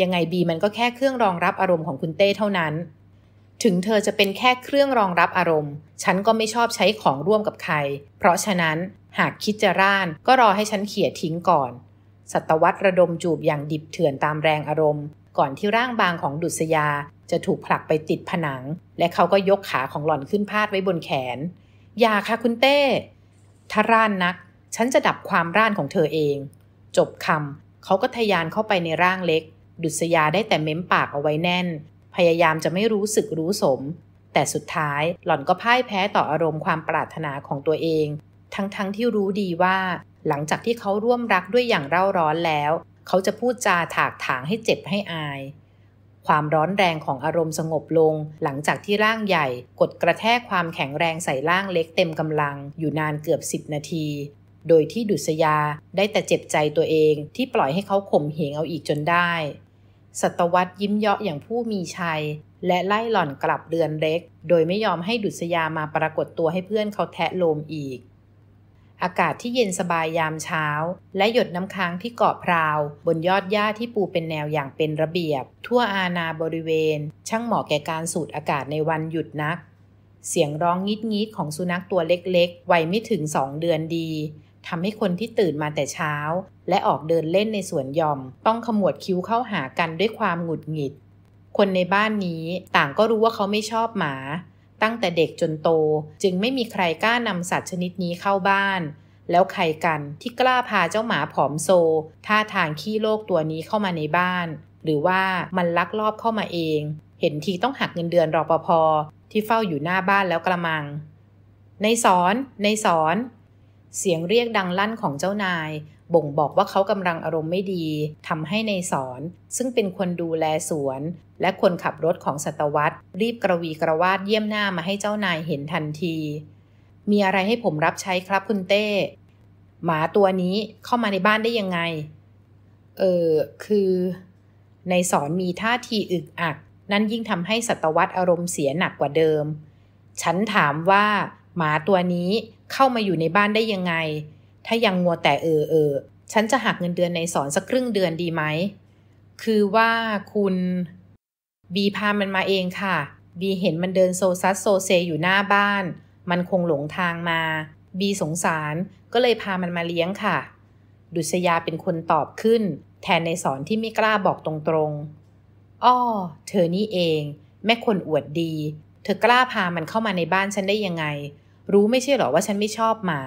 ยังไงบีมันก็แค่เครื่องรองรับอารมณ์ของคุณเต้เท่านั้น ถึงเธอจะเป็นแค่เครื่องรองรับอารมณ์ ฉันก็ไม่ชอบใช้ของร่วมกับใคร เพราะฉะนั้นหากคิดจะร่านก็รอให้ฉันเขี่ยทิ้งก่อน สัตวัตรระดมจูบอย่างดิบเถื่อนตามแรงอารมณ์ ก่อนที่ร่างบางของดุษยาจะถูกผลักไปติดผนัง และเขาก็ยกขาของหล่อนขึ้นพาดไว้บนแขน อย่าค่ะคุณเต้ถ้าร่านนัก ฉันจะดับความร่านของเธอเอง จบคำเขาก็ทยานเข้าไปในร่างเล็ก ดุษยาได้แต่เม้มปากเอาไว้แน่น พยายามจะไม่รู้สึกรู้สม แต่สุดท้ายหล่อนก็พ่ายแพ้ต่ออารมณ์ความปรารถนาของตัวเอง ทั้งๆทที่รู้ดีว่าหลังจากที่เขาร่วมรักด้วยอย่างเร่าร้อนแล้ว เขาจะพูดจาถากถางให้เจ็บให้อาย ความร้อนแรงของอารมณ์สงบลงหลังจากที่ร่างใหญ่กดกระแทกความแข็งแรงใส่ร่างเล็กเต็มกำลังอยู่นานเกือบสิบนาทีโดยที่ดุษยาได้แต่เจ็บใจตัวเองที่ปล่อยให้เขาข่มเหงเอาอีกจนได้ัตวัตยิ้มเยาะอย่างผู้มีชัย และไล่หล่อนกลับเรือนเล็ก โดยไม่ยอมให้ดุษยามาปรากฏตัวให้เพื่อนเขาแทะโลมอีก อากาศที่เย็นสบายยามเช้า และหยดน้ำค้างที่เกาะพราวบนยอดหญ้าที่ปูเป็นแนวอย่างเป็นระเบียบ ทั่วอาณาบริเวณช่างเหมาะแก่การสูดอากาศในวันหยุดนัก เสียงร้องงิดงิดของสุนัขตัวเล็ก ๆ วัยไม่ถึงสองเดือนดีทำให้คนที่ตื่นมาแต่เช้า และออกเดินเล่นในสวนยอม ต้องขมวดคิ้วเข้าหากันด้วยความหงุดหงิด คนในบ้านนี้ต่างก็รู้ว่าเขาไม่ชอบหมา ตั้งแต่เด็กจนโตจึงไม่มีใครกล้านำสัตว์ชนิดนี้เข้าบ้าน แล้วใครกันที่กล้าพาเจ้าหมาผอมโซ ท่าทางขี้โลกตัวนี้เข้ามาในบ้าน หรือว่ามันลักลอบเข้ามาเอง เห็นทีต้องหักเงินเดือนรอปภที่เฝ้าอยู่หน้าบ้านแล้วกระมัง ในสอนในสอนเสียงเรียกดังลั่นของเจ้านาย บ่งบอกว่าเขากำลังอารมณ์ไม่ดีทำให้ในสอน ซึ่งเป็นคนดูแลสวน และคนขับรถของสัตวัษรีบกระวีกระวาดเยี่ยมหน้ามาให้เจ้านายเห็นทันที มีอะไรให้ผมรับใช้ครับคุณเต้ หมาตัวนี้เข้ามาในบ้านได้ยังไง เออคือ ในสอนมีท่าทีอึกอัก นั่นยิ่งทำให้สัตวัษอารมณ์เสียหนักกว่าเดิม ฉันถามว่า หมาตัวนี้เข้ามาอยู่ในบ้านได้ยังไง ถ้ายังงัวแต่เออเออ ฉันจะหักเงินเดือนในสอนสักครึ่งเดือนดีไหม คือว่าคุณบีพามันมาเองค่ะ บีเห็นมันเดินโซซัสโซเซอยู่หน้าบ้าน มันคงหลงทางมา บีสงสารก็เลยพามันมาเลี้ยงค่ะ ดุษยาเป็นคนตอบขึ้น แทนในสอนที่ไม่กล้าบอกตรงๆอ้อ เธอนี่เอง แม่คนอวดดี เธอกล้าพามันเข้ามาในบ้านฉันได้ยังไงรู้ไม่ใช่หรอว่าฉันไม่ชอบหมา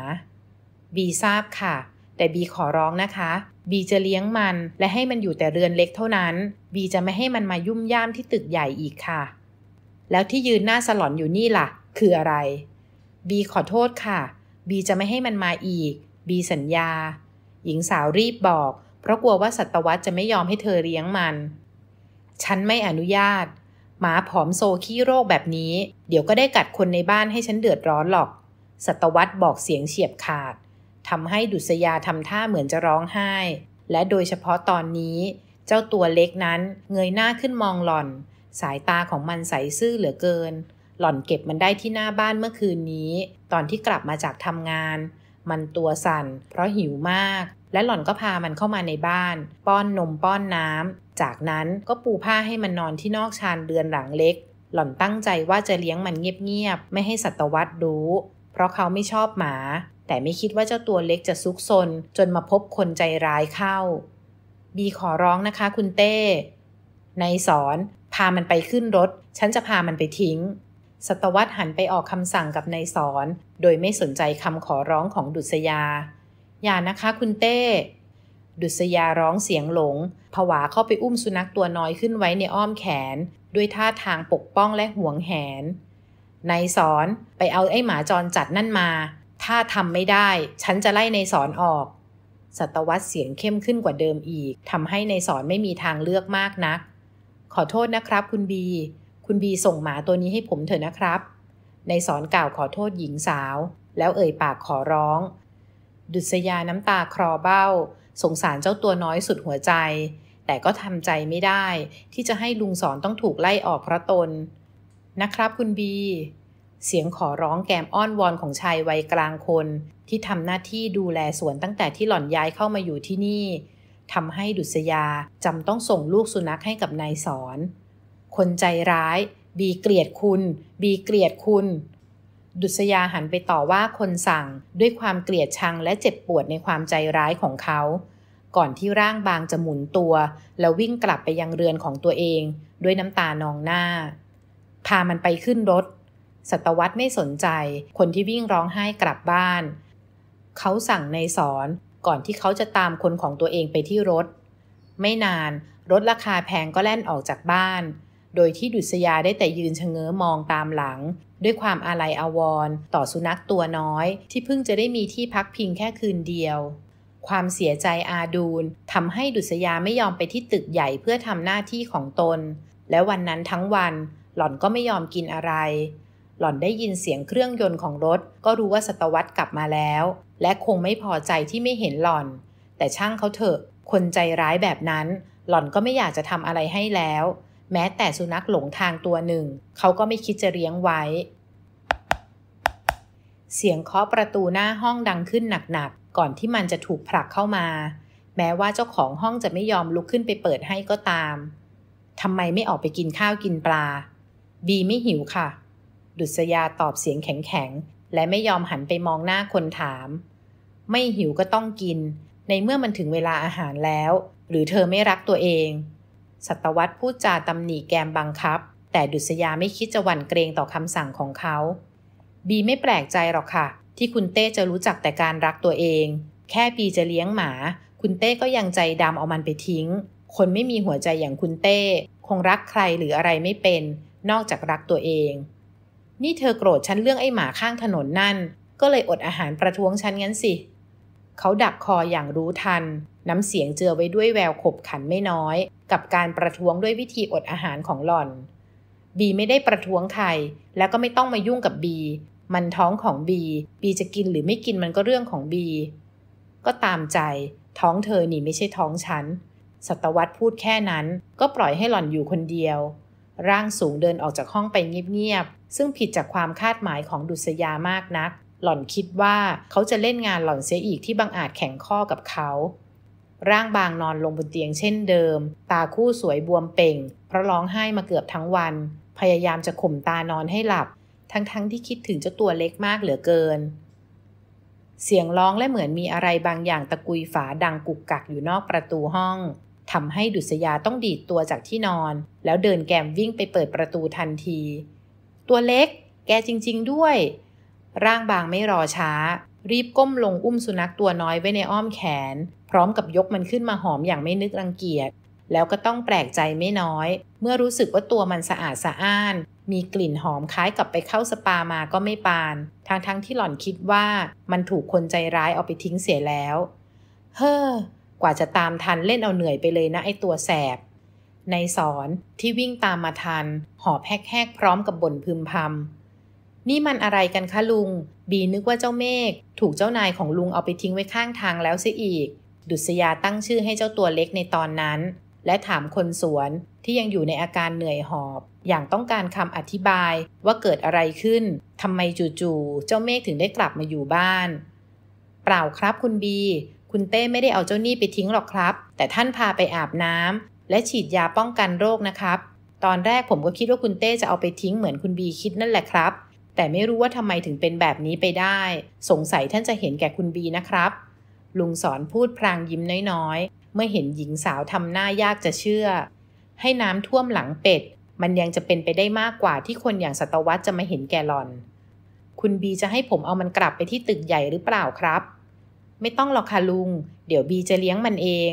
บี ทราบค่ะ แต่บีขอร้องนะคะ บีจะเลี้ยงมันและให้มันอยู่แต่เรือนเล็กเท่านั้น บีจะไม่ให้มันมายุ่มย่ามที่ตึกใหญ่อีกค่ะ แล้วที่ยืนหน้าสลอนอยู่นี่ล่ะ คืออะไร บีขอโทษค่ะ บีจะไม่ให้มันมาอีก บีสัญญา หญิงสาวรีบบอกเพราะกลัวว่าสัตวัตจะไม่ยอมให้เธอเลี้ยงมัน ฉันไม่อนุญาต หมาผอมโซขี้โรคแบบนี้เดี๋ยวก็ได้กัดคนในบ้านให้ฉันเดือดร้อนหรอก สัตวัตบอกเสียงเฉียบขาด ทำให้ดุษยาทำท่าเหมือนจะร้องไห้ และโดยเฉพาะตอนนี้เจ้าตัวเล็กนั้นเงยหน้าขึ้นมองหล่อน สายตาของมันใสซื่อเหลือเกิน หล่อนเก็บมันได้ที่หน้าบ้านเมื่อคืนนี้ ตอนที่กลับมาจากทำงาน มันตัวสั่น เพราะหิวมาก และหล่อนก็พามันเข้ามาในบ้าน ป้อนนมป้อนน้ำจากนั้นก็ปูผ้าให้มันนอนที่นอกชานเดือนหลังเล็กหล่อนตั้งใจว่าจะเลี้ยงมันเงียบๆ ไม่ให้สัตวรรษรู้ เพราะเขาไม่ชอบหมา แต่ไม่คิดว่าเจ้าตัวเล็กจะซุกซนจนมาพบคนใจร้ายเข้าบีขอร้องนะคะ คุณเต้ในสอนพามันไปขึ้นรถ ฉันจะพามันไปทิ้ง สัตวรรษหันไปออกคำสั่งกับนายสอน โดยไม่สนใจคำขอร้องของดุษยา อย่านะคะคุณเต้ ดุษยาร้องเสียงหลงผวาเข้าไปอุ้มสุนัขตัวน้อยขึ้นไว้ในอ้อมแขนด้วยท่าทางปกป้องและห่วงแหนนายสอนไปเอาไอ้หมาจรจัดนั่นมา ถ้าทำไม่ได้ฉันจะไล่นายสอนออกสัตวัตเสียงเข้มขึ้นกว่าเดิมอีกทำให้ในสอนไม่มีทางเลือกมากนัก ขอโทษนะครับคุณบี คุณบีส่งหมาตัวนี้ให้ผมเถอะนะครับ ในสอนกล่าวขอโทษหญิงสาว แล้วเอ่ยปากขอร้อง ดุษยาน้ำตาคลอเบ้าสงสารเจ้าตัวน้อยสุดหัวใจแต่ก็ทำใจไม่ได้ที่จะให้ลุงสอนต้องถูกไล่ออกเพราะตน นะครับคุณบี เสียงขอร้องแกมอ้อนวอนของชายวัยกลางคน ที่ทำหน้าที่ดูแลสวนตั้งแต่ที่หล่อนย้ายเข้ามาอยู่ที่นี่ทำให้ดุษยาจำต้องส่งลูกสุนัขให้กับนายสอนคนใจร้าย บีเกลียดคุณ บีเกลียดคุณ ดุษยาหันไปต่อว่าคนสั่งด้วยความเกลียดชังและเจ็บปวดในความใจร้ายของเขาก่อนที่ร่างบางจะหมุนตัว แล้ววิ่งกลับไปยังเรือนของตัวเอง ด้วยน้ำตานองหน้าพามันไปขึ้นรถ สัตวัตไม่สนใจ คนที่วิ่งร้องไห้กลับบ้าน เขาสั่งในสอนก่อนที่เขาจะตามคนของตัวเองไปที่รถ ไม่นานรถราคาแพงก็แล่นออกจากบ้าน โดยที่ดุษยาได้แต่ยืนชะเง้อมองตามหลัง ด้วยความอาลัยอาวรณ์ต่อสุนัขตัวน้อย ที่เพิ่งจะได้มีที่พักพิงแค่คืนเดียวความเสียใจอาดูลทำให้ดุษยาไม่ยอมไปที่ตึกใหญ่เพื่อทำหน้าที่ของตน และวันนั้นทั้งวัน หล่อนก็ไม่ยอมกินอะไร หล่อนได้ยินเสียงเครื่องยนต์ของรถก็รู้ว่าสตวรรษกลับมาแล้ว และคงไม่พอใจที่ไม่เห็นหล่อน แต่ช่างเขาเถอะคนใจร้ายแบบนั้น หล่อนก็ไม่อยากจะทำอะไรให้แล้ว แม้แต่สุนัขหลงทางตัวหนึ่งเขาก็ไม่คิดจะเลี้ยงไว้ เสียงเคาะประตูหน้าห้องดังขึ้นหนักก่อนที่มันจะถูกผลักเข้ามา แม้ว่าเจ้าของห้องจะไม่ยอมลุกขึ้นไปเปิดให้ก็ตาม ทำไมไม่ออกไปกินข้าวกินปลา บีไม่หิวค่ะ ดุษยาตอบเสียงแข็งๆ และไม่ยอมหันไปมองหน้าคนถาม ไม่หิวก็ต้องกิน ในเมื่อมันถึงเวลาอาหารแล้ว หรือเธอไม่รักตัวเอง สัตวัตพูดจาตำหนิแกมบังคับ แต่ดุษยาไม่คิดจะหวั่นเกรงต่อคำสั่งของเขา บีไม่แปลกใจหรอกค่ะที่คุณเต้จะรู้จักแต่การรักตัวเอง แค่ปีจะเลี้ยงหมา คุณเต้ก็ยังใจดำเอามันไปทิ้ง คนไม่มีหัวใจอย่างคุณเต้ คงรักใครหรืออะไรไม่เป็น นอกจากรักตัวเอง นี่เธอโกรธฉันเรื่องไอ้หมาข้างถนนนั่น ก็เลยอดอาหารประท้วงฉันงั้นสิ เขาดักคออย่างรู้ทัน น้ำเสียงเจือไว้ด้วยแววขบขันไม่น้อย กับการประท้วงด้วยวิธีอดอาหารของหล่อน บีไม่ได้ประท้วงใคร แล้วก็ไม่ต้องมายุ่งกับบีมันท้องของบี บีจะกินหรือไม่กินมันก็เรื่องของบี ก็ตามใจ ท้องเธอนี่ไม่ใช่ท้องฉัน สัตวัตพูดแค่นั้น ก็ปล่อยให้หล่อนอยู่คนเดียว ร่างสูงเดินออกจากห้องไปเงียบๆ ซึ่งผิดจากความคาดหมายของดุษยามากนัก หล่อนคิดว่าเขาจะเล่นงานหล่อนเสียอีกที่บังอาจแข่งข้อกับเขา ร่างบางนอนลงบนเตียงเช่นเดิม ตาคู่สวยบวมเป่ง เพราะร้องไห้มาเกือบทั้งวัน พยายามจะข่มตานอนให้หลับทั้งๆทที่คิดถึงเจ้าตัวเล็กมากเหลือเกิน เสียงร้องและเหมือนมีอะไรบางอย่างตะกุยฝาดังกุกกักอยู่นอกประตูห้องทำให้ดุษยาต้องดีดตัวจากที่นอน แล้วเดินแกมวิ่งไปเปิดประตูทันที ตัวเล็ก แกจริงๆ ด้วย ร่างบางไม่รอช้า รีบก้มลงอุ้มสุนัขตัวน้อยไว้ในอ้อมแขน พร้อมกับยกมันขึ้นมาหอมอย่างไม่นึกรังเกียจแล้วก็ต้องแปลกใจไม่น้อย เมื่อรู้สึกว่าตัวมันสะอาดสะอ้าน มีกลิ่นหอมคล้ายกับไปเข้าสปามาก็ไม่ปานทั้งทั้งที่หล่อนคิดว่ามันถูกคนใจร้ายเอาไปทิ้งเสียแล้ว เฮ้อกว่าจะตามทันเล่นเอาเหนื่อยไปเลยนะไอตัวแสบ ในสอนที่วิ่งตามมาทัน หอบแหกๆพร้อมกับบ่นพึมพำนี่มันอะไรกันคะลุง บีนึกว่าเจ้าเมฆถูกเจ้านายของลุงเอาไปทิ้งไว้ข้างทางแล้วเสอีก ดุษยาตั้งชื่อให้เจ้าตัวเล็กในตอนนั้นและถามคนสวนที่ยังอยู่ในอาการเหนื่อยหอบ อย่างต้องการคำอธิบายว่าเกิดอะไรขึ้นทำไมจู่ๆเจ้าเมฆถึงได้กลับมาอยู่บ้าน เปล่าครับคุณบี คุณเต้ไม่ได้เอาเจ้านี่ไปทิ้งหรอกครับ แต่ท่านพาไปอาบน้ำและฉีดยาป้องกันโรคนะครับ ตอนแรกผมก็คิดว่าคุณเต้จะเอาไปทิ้งเหมือนคุณบีคิดนั่นแหละครับแต่ไม่รู้ว่าทำไมถึงเป็นแบบนี้ไปได้ สงสัยท่านจะเห็นแก่คุณบีนะครับ ลุงสอนพูดพลางยิ้มน้อยเมื่อเห็นหญิงสาว ทำหน้ายากจะเชื่อ ให้น้ำท่วมหลังเป็ด มันยังจะเป็นไปได้มากกว่าที่คนอย่างสตวัตจะมาเห็นแกหลอน คุณบีจะให้ผมเอามันกลับไปที่ตึกใหญ่หรือเปล่าครับ ไม่ต้องหรอกค่ะลุง เดี๋ยวบีจะเลี้ยงมันเอง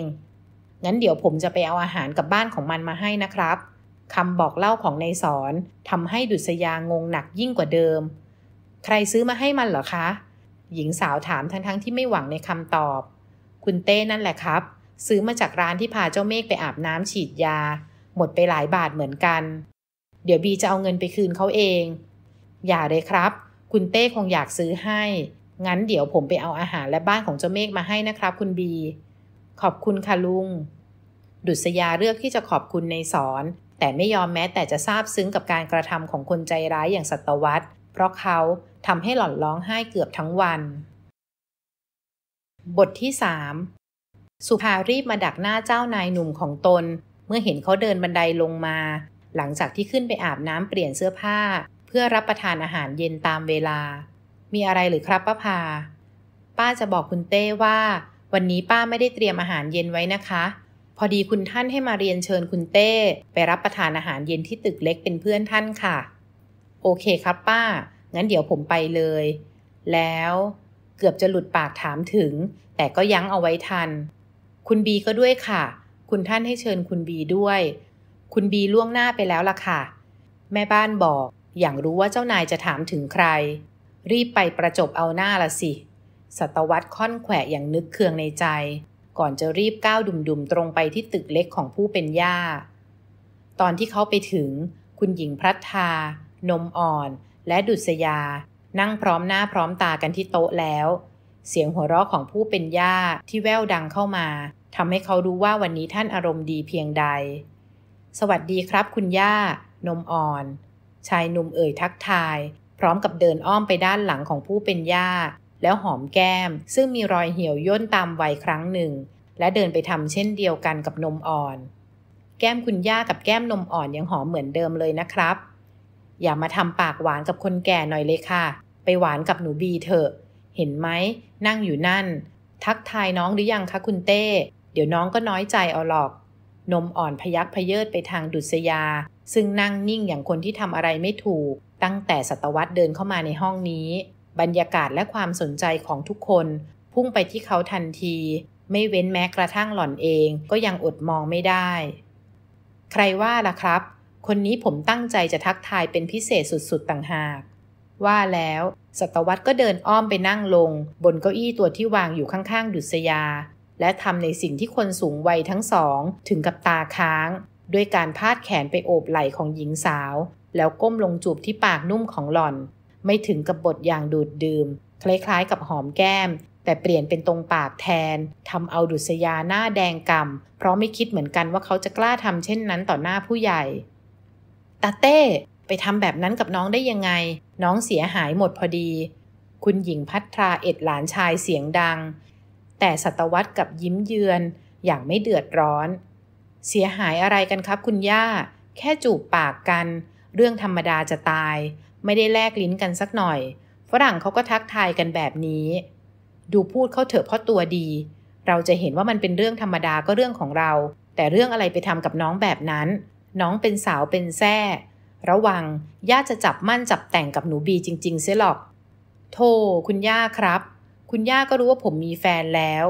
งั้นเดี๋ยวผมจะไปเอาอาหารกับบ้านของมันมาให้นะครับคำบอกเล่าของนายสอนทำให้ดุษยางงหนักยิ่งกว่าเดิม ใครซื้อมาให้มันเหรอคะ หญิงสาวถามทั้งๆทที่ไม่หวังในคำตอบ คุณเต้นั่นแหละครับซื้อมาจากร้านที่พาเจ้าเมฆไปอาบน้ำฉีดยา หมดไปหลายบาทเหมือนกัน เดี๋ยวบีจะเอาเงินไปคืนเขาเอง อย่าเลยครับ คุณเต้คงอยากซื้อให้ งั้นเดี๋ยวผมไปเอาอาหารและบ้านของเจ้าเมฆมาให้นะครับคุณบี ขอบคุณค่ะลุง ดุษยาเลือกที่จะขอบคุณในสอน แต่ไม่ยอมแม้แต่จะซาบซึ้งกับการกระทำของคนใจร้ายอย่างสัตวัตเพราะเขาทำให้หล่อนร้องไห้เกือบทั้งวัน บทที่สามสุภารีบมาดักหน้าเจ้านายหนุ่มของตน เมื่อเห็นเขาเดินบันไดลงมา หลังจากที่ขึ้นไปอาบน้ำเปลี่ยนเสื้อผ้า เพื่อรับประทานอาหารเย็นตามเวลา มีอะไรหรือครับป้าพา ป้าจะบอกคุณเต้ว่า วันนี้ป้าไม่ได้เตรียมอาหารเย็นไว้นะคะ พอดีคุณท่านให้มาเรียนเชิญคุณเต้ไปรับประทานอาหารเย็นที่ตึกเล็กเป็นเพื่อนท่านค่ะ โอเคครับป้างั้นเดี๋ยวผมไปเลย แล้ว เกือบจะหลุดปากถามถึง แต่ก็ยั้งเอาไว้ทันคุณบีก็ด้วยค่ะ คุณท่านให้เชิญคุณบีด้วย คุณบีล่วงหน้าไปแล้วล่ะค่ะ แม่บ้านบอก อย่างรู้ว่าเจ้านายจะถามถึงใคร รีบไปประจบเอาหน้าละสิ สัตวัตค่อนแขวะอย่างนึกเคืองในใจ ก่อนจะรีบก้าวดุ่มๆตรงไปที่ตึกเล็กของผู้เป็นย่า ตอนที่เขาไปถึง คุณหญิงพรัทธา นมอ่อน และดุษยา นั่งพร้อมหน้าพร้อมตากันที่โต๊ะแล้วเสียงหัวเราะของผู้เป็นย่าที่แว่วดังเข้ามาทำให้เขารู้ว่าวันนี้ท่านอารมณ์ดีเพียงใด สวัสดีครับคุณย่า นมอ่อน ชายหนุ่มเอ่ยทักทายพร้อมกับเดินอ้อมไปด้านหลังของผู้เป็นย่าแล้วหอมแก้มซึ่งมีรอยเหี่ยวย่นตามวัยครั้งหนึ่งและเดินไปทำเช่นเดียวกันกับนมอ่อน แก้มคุณย่ากับแก้มนมอ่อนยังหอมเหมือนเดิมเลยนะครับ อย่ามาทำปากหวานกับคนแก่หน่อยเลยค่ะ ไปหวานกับหนูบีเถอะเห็นไหมนั่งอยู่นั่น ทักทายน้องหรือยังคะคุณเต้ เดี๋ยวน้องก็น้อยใจเอาหรอก นมอ่อนพยักพเยิดไปทางดุษยา ซึ่งนั่งนิ่งอย่างคนที่ทำอะไรไม่ถูกตั้งแต่ศตวรรษเดินเข้ามาในห้องนี้ บรรยากาศและความสนใจของทุกคน พุ่งไปที่เขาทันที ไม่เว้นแม้กระทั่งหล่อนเองก็ยังอดมองไม่ได้ ใครว่าล่ะครับ คนนี้ผมตั้งใจจะทักทายเป็นพิเศษสุดๆ ต่างหากว่าแล้วสัตวัตก็เดินอ้อมไปนั่งลง บนเก้าอี้ตัวที่วางอยู่ข้างๆ ดุษยา และทำในสิ่งที่คนสูงวัยทั้งสอง ถึงกับตาค้าง ด้วยการพาดแขนไปโอบไหล่ของหญิงสาว แล้วก้มลงจูบที่ปากนุ่มของหล่อน ไม่ถึงกับบทอย่างดูดดื่ม คล้ายๆ กับหอมแก้ม แต่เปลี่ยนเป็นตรงปากแทนทำเอาดุษยาหน้าแดงกำเพราะไม่คิดเหมือนกันว่าเขาจะกล้าทำเช่นนั้นต่อหน้าผู้ใหญ่ตาเต้ไปทำแบบนั้นกับน้องได้ยังไง น้องเสียหายหมดพอดี คุณหญิงพัทราเอ็ดหลานชายเสียงดัง แต่สัตวัตกับยิ้มเยือน อย่างไม่เดือดร้อน เสียหายอะไรกันครับ คุณย่า แค่จูบปากกัน เรื่องธรรมดาจะตาย ไม่ได้แลกลิ้นกันสักหน่อย ฝรั่งเขาก็ทักทายกันแบบนี้ ดูพูดเขาเถอะเพราะตัวดี เราจะเห็นว่ามันเป็นเรื่องธรรมดาก็เรื่องของเรา แต่เรื่องอะไรไปทำกับน้องแบบนั้น น้องเป็นสาวเป็นแท่ระวังย่าจะจับมั่นจับแต่งกับหนูบีจริงๆ เสียหรอก โทรคุณย่าครับ คุณย่าก็รู้ว่าผมมีแฟนแล้ว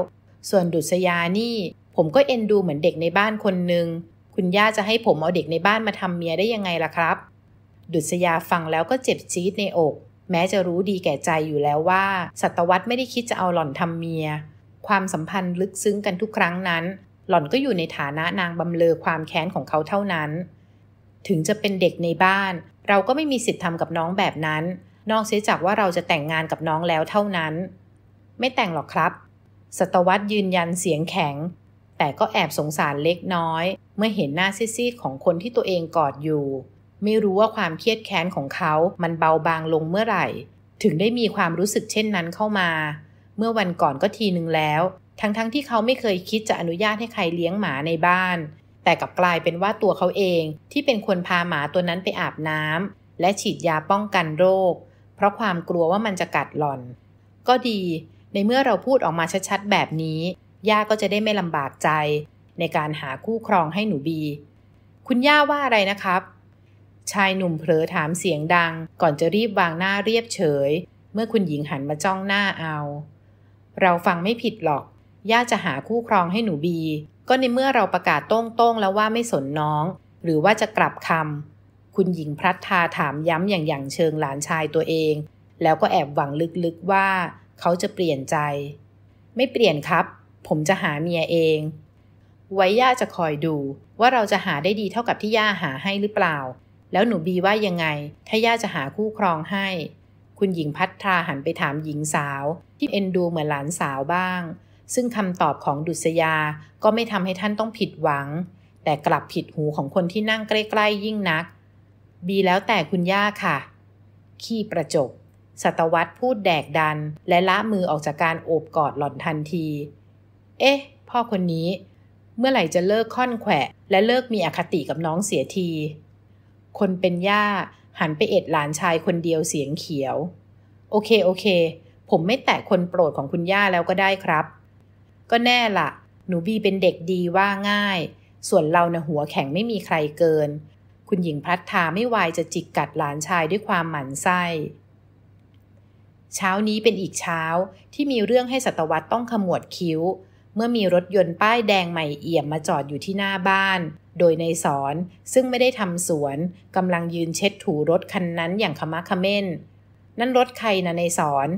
ส่วนดุษยานี่ ผมก็เอ็นดูเหมือนเด็กในบ้านคนหนึ่ง คุณย่าจะให้ผมเอาเด็กในบ้านมาทำเมียได้ยังไงล่ะครับ ดุษยาฟังแล้วก็เจ็บจี๊ดในอก แม้จะรู้ดีแก่ใจอยู่แล้วว่าสัตวัตไม่ได้คิดจะเอาหล่อนทำเมีย ความสัมพันธ์ลึกซึ้งกันทุกครั้งนั้น หล่อนก็อยู่ในฐานะนางบำเลอความแค้นของเขาเท่านั้นถึงจะเป็นเด็กในบ้าน เราก็ไม่มีสิทธิ์ทำกับน้องแบบนั้น นอกเสียจากว่าเราจะแต่งงานกับน้องแล้วเท่านั้น ไม่แต่งหรอกครับสตวัตยืนยันเสียงแข็ง แต่ก็แอบสงสารเล็กน้อย เมื่อเห็นหน้าซีดๆของคนที่ตัวเองกอดอยู่ ไม่รู้ว่าความเครียดแค้นของเขามันเบาบางลงเมื่อไหร่ ถึงได้มีความรู้สึกเช่นนั้นเข้ามา เมื่อวันก่อนก็ทีนึงแล้ว ทั้งๆทที่เขาไม่เคยคิดจะอนุญาตให้ใครเลี้ยงหมาในบ้านแต่กลับกลายเป็นว่าตัวเขาเองที่เป็นคนพาหมาตัวนั้นไปอาบน้ำและฉีดยาป้องกันโรค เพราะความกลัวว่ามันจะกัดหล่อน ก็ดี ในเมื่อเราพูดออกมาชัดๆแบบนี้ ย่าก็จะได้ไม่ลำบากใจ ในการหาคู่ครองให้หนูบี คุณย่าว่าอะไรนะครับ ชายหนุ่มเผลอถามเสียงดังก่อนจะรีบวางหน้าเรียบเฉย เมื่อคุณหญิงหันมาจ้องหน้าเอา เราฟังไม่ผิดหรอกย่าจะหาคู่ครองให้หนูบีก็ในเมื่อเราประกาศโต้งๆ แล้วว่าไม่สนน้อง หรือว่าจะกลับคำ คุณหญิงพลัดทาถามย้ำอย่างอย่างเชิงหลานชายตัวเอง แล้วก็แอบหวังลึก ๆ ว่าเขาจะเปลี่ยนใจ ไม่เปลี่ยนครับผมจะหาเมียเอง ไว้ย่าจะคอยดู ว่าเราจะหาได้ดีเท่ากับที่ย่าหาให้หรือเปล่า แล้วหนูบีว่ายังไง ถ้าย่าจะหาคู่ครองให้ คุณหญิงพัฒนาหันไปถามหญิงสาวที่เอ็นดูเหมือนหลานสาวบ้างซึ่งคำตอบของดุษยา ก็ไม่ทำให้ท่านต้องผิดหวัง แต่กลับผิดหูของคนที่นั่งใกล้ ๆ ยิ่งนัก บีแล้วแต่คุณย่าค่ะ ขี้ประจบ สัตวัตพูดแดกดัน และละมือออกจากการโอบกอดหล่อนทันที เอ๊ะ พ่อคนนี้ เมื่อไหร่จะเลิกค่อนแขวะ และเลิกมีอคติกับน้องเสียที คนเป็นย่าหันไปเอ็ดหลานชายคนเดียวเสียงเขียว โอเคโอเค ผมไม่แตะคนโปรดของคุณย่าแล้วก็ได้ครับก็แน่ละ หนูบีเป็นเด็กดีว่าง่าย ส่วนเรานะ่หัวแข็งไม่มีใครเกิน คุณหญิงพัดทาไม่วายจะจิกกัดหลานชายด้วยความหมันไส้ เช้านี้เป็นอีกเช้าที่มีเรื่องให้สัตวรรษต้องขมวดคิ้ว เมื่อมีรถยนต์ป้ายแดงใหม่เอี่ยมมาจอดอยู่ที่หน้าบ้าน โดยในสอนซึ่งไม่ได้ทำสวนกำลังยืนเช็ดถูรถคันนั้นอย่างขมักขม้นนั่นรถใครนะในสอน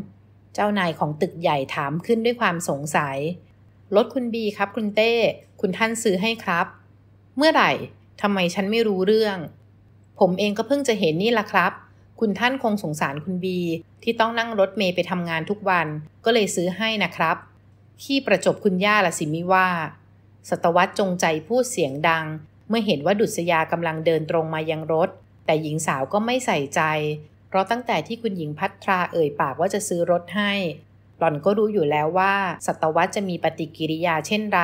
เจ้านายของตึกใหญ่ถามขึ้นด้วยความสงสัยรถคุณบีครับ คุณเต้ คุณท่านซื้อให้ครับ เมื่อไหร่ทำไมฉันไม่รู้เรื่อง ผมเองก็เพิ่งจะเห็นนี่ละครับ คุณท่านคงสงสารคุณบีที่ต้องนั่งรถเมย์ไปทำงานทุกวัน ก็เลยซื้อให้นะครับขี้ประจบคุณย่าละสิมิว่าสตวัตจงใจพูดเสียงดัง เมื่อเห็นว่าดุษยากำลังเดินตรงมายังรถ แต่หญิงสาวก็ไม่ใส่ใจเพราะตั้งแต่ที่คุณหญิงพัทราเอ่ยปากว่าจะซื้อรถให้หล่อนก็รู้อยู่แล้วว่าสัตวัตจะมีปฏิกิริยาเช่นไร